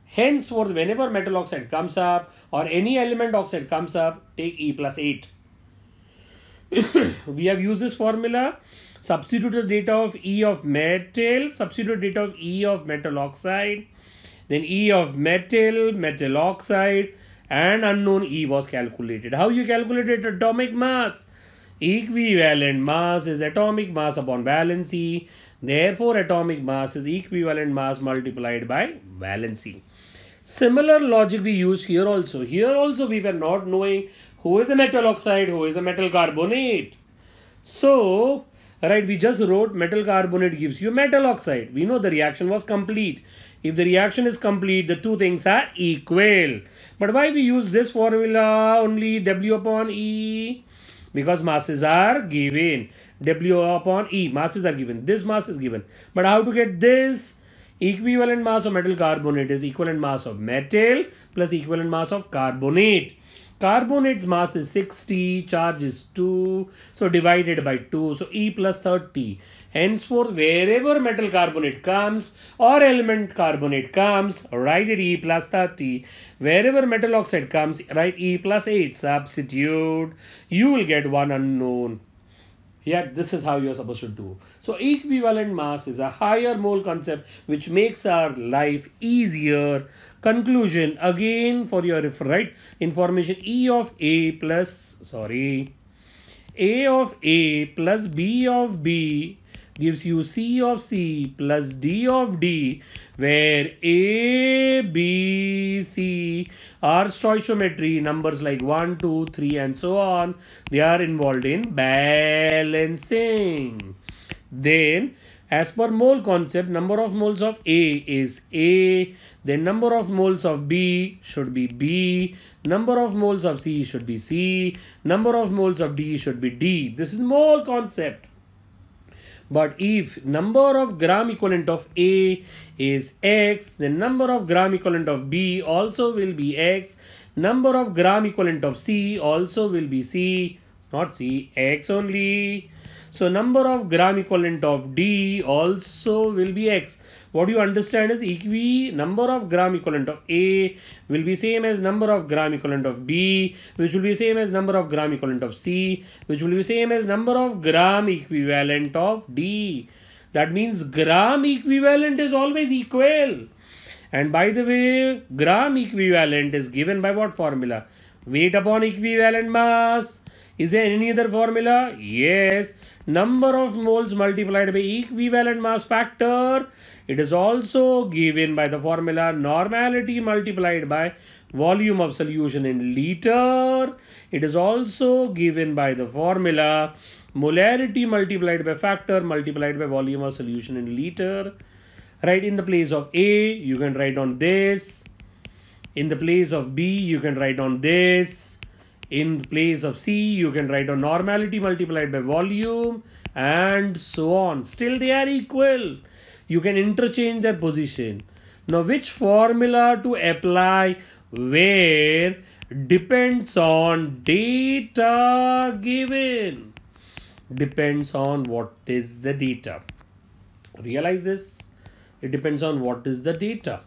Henceforth, whenever metal oxide comes up or any element oxide comes up, take E plus 8. we have used this formula substitute the data of E of metal, substitute data of E of metal oxide then E of metal, metal oxide and unknown E was calculated. How you calculated atomic mass? Equivalent mass is atomic mass upon valency. Therefore, atomic mass is equivalent mass multiplied by valency. Similar logic we use here also. Here also we were not knowing who is a metal oxide, who is a metal carbonate. So, right, we just wrote metal carbonate gives you metal oxide. We know the reaction was complete. If the reaction is complete, the two things are equal. But why we use this formula only W upon E? Because masses are given. W upon E, masses are given. This mass is given. But how to get this? Equivalent mass of metal carbonate is equivalent mass of metal plus equivalent mass of carbonate carbonate's mass is 60 charge is 2 so divided by 2 so e plus 30 henceforth wherever metal carbonate comes or element carbonate comes write it e plus 30 wherever metal oxide comes write e plus 8 substitute you will get one unknown yeah this is how you're supposed to do so equivalent mass is a higher mole concept which makes our life easier conclusion again for your right information e of a plus sorry a of a plus b of b gives you C of C plus D of D where A, B, C are stoichiometry numbers like 1, 2, 3 and so on. They are involved in balancing. Then as per mole concept, number of moles of A is A. Then number of moles of B should be B. Number of moles of C should be C. Number of moles of D should be D. This is mole concept. But if number of gram equivalent of A is X, then number of gram equivalent of B also will be X. Number of gram equivalent of C also will be C, not C, X only. So number of gram equivalent of D also will be X what you understand is equi number of gram equivalent of A will be same as number of gram equivalent of B, which will be same as number of gram equivalent of C, which will be same as number of gram equivalent of D. That means gram equivalent is always equal. And by the way, gram equivalent is given by what formula? Weight upon equivalent mass. Is there any other formula? Yes. Number of moles multiplied by equivalent mass factor it is also given by the formula normality multiplied by volume of solution in liter. It is also given by the formula molarity multiplied by factor multiplied by volume of solution in liter. Right in the place of A, you can write on this. In the place of B, you can write on this. In place of C, you can write on normality multiplied by volume and so on. Still they are equal you can interchange the position now which formula to apply where depends on data given depends on what is the data realize this it depends on what is the data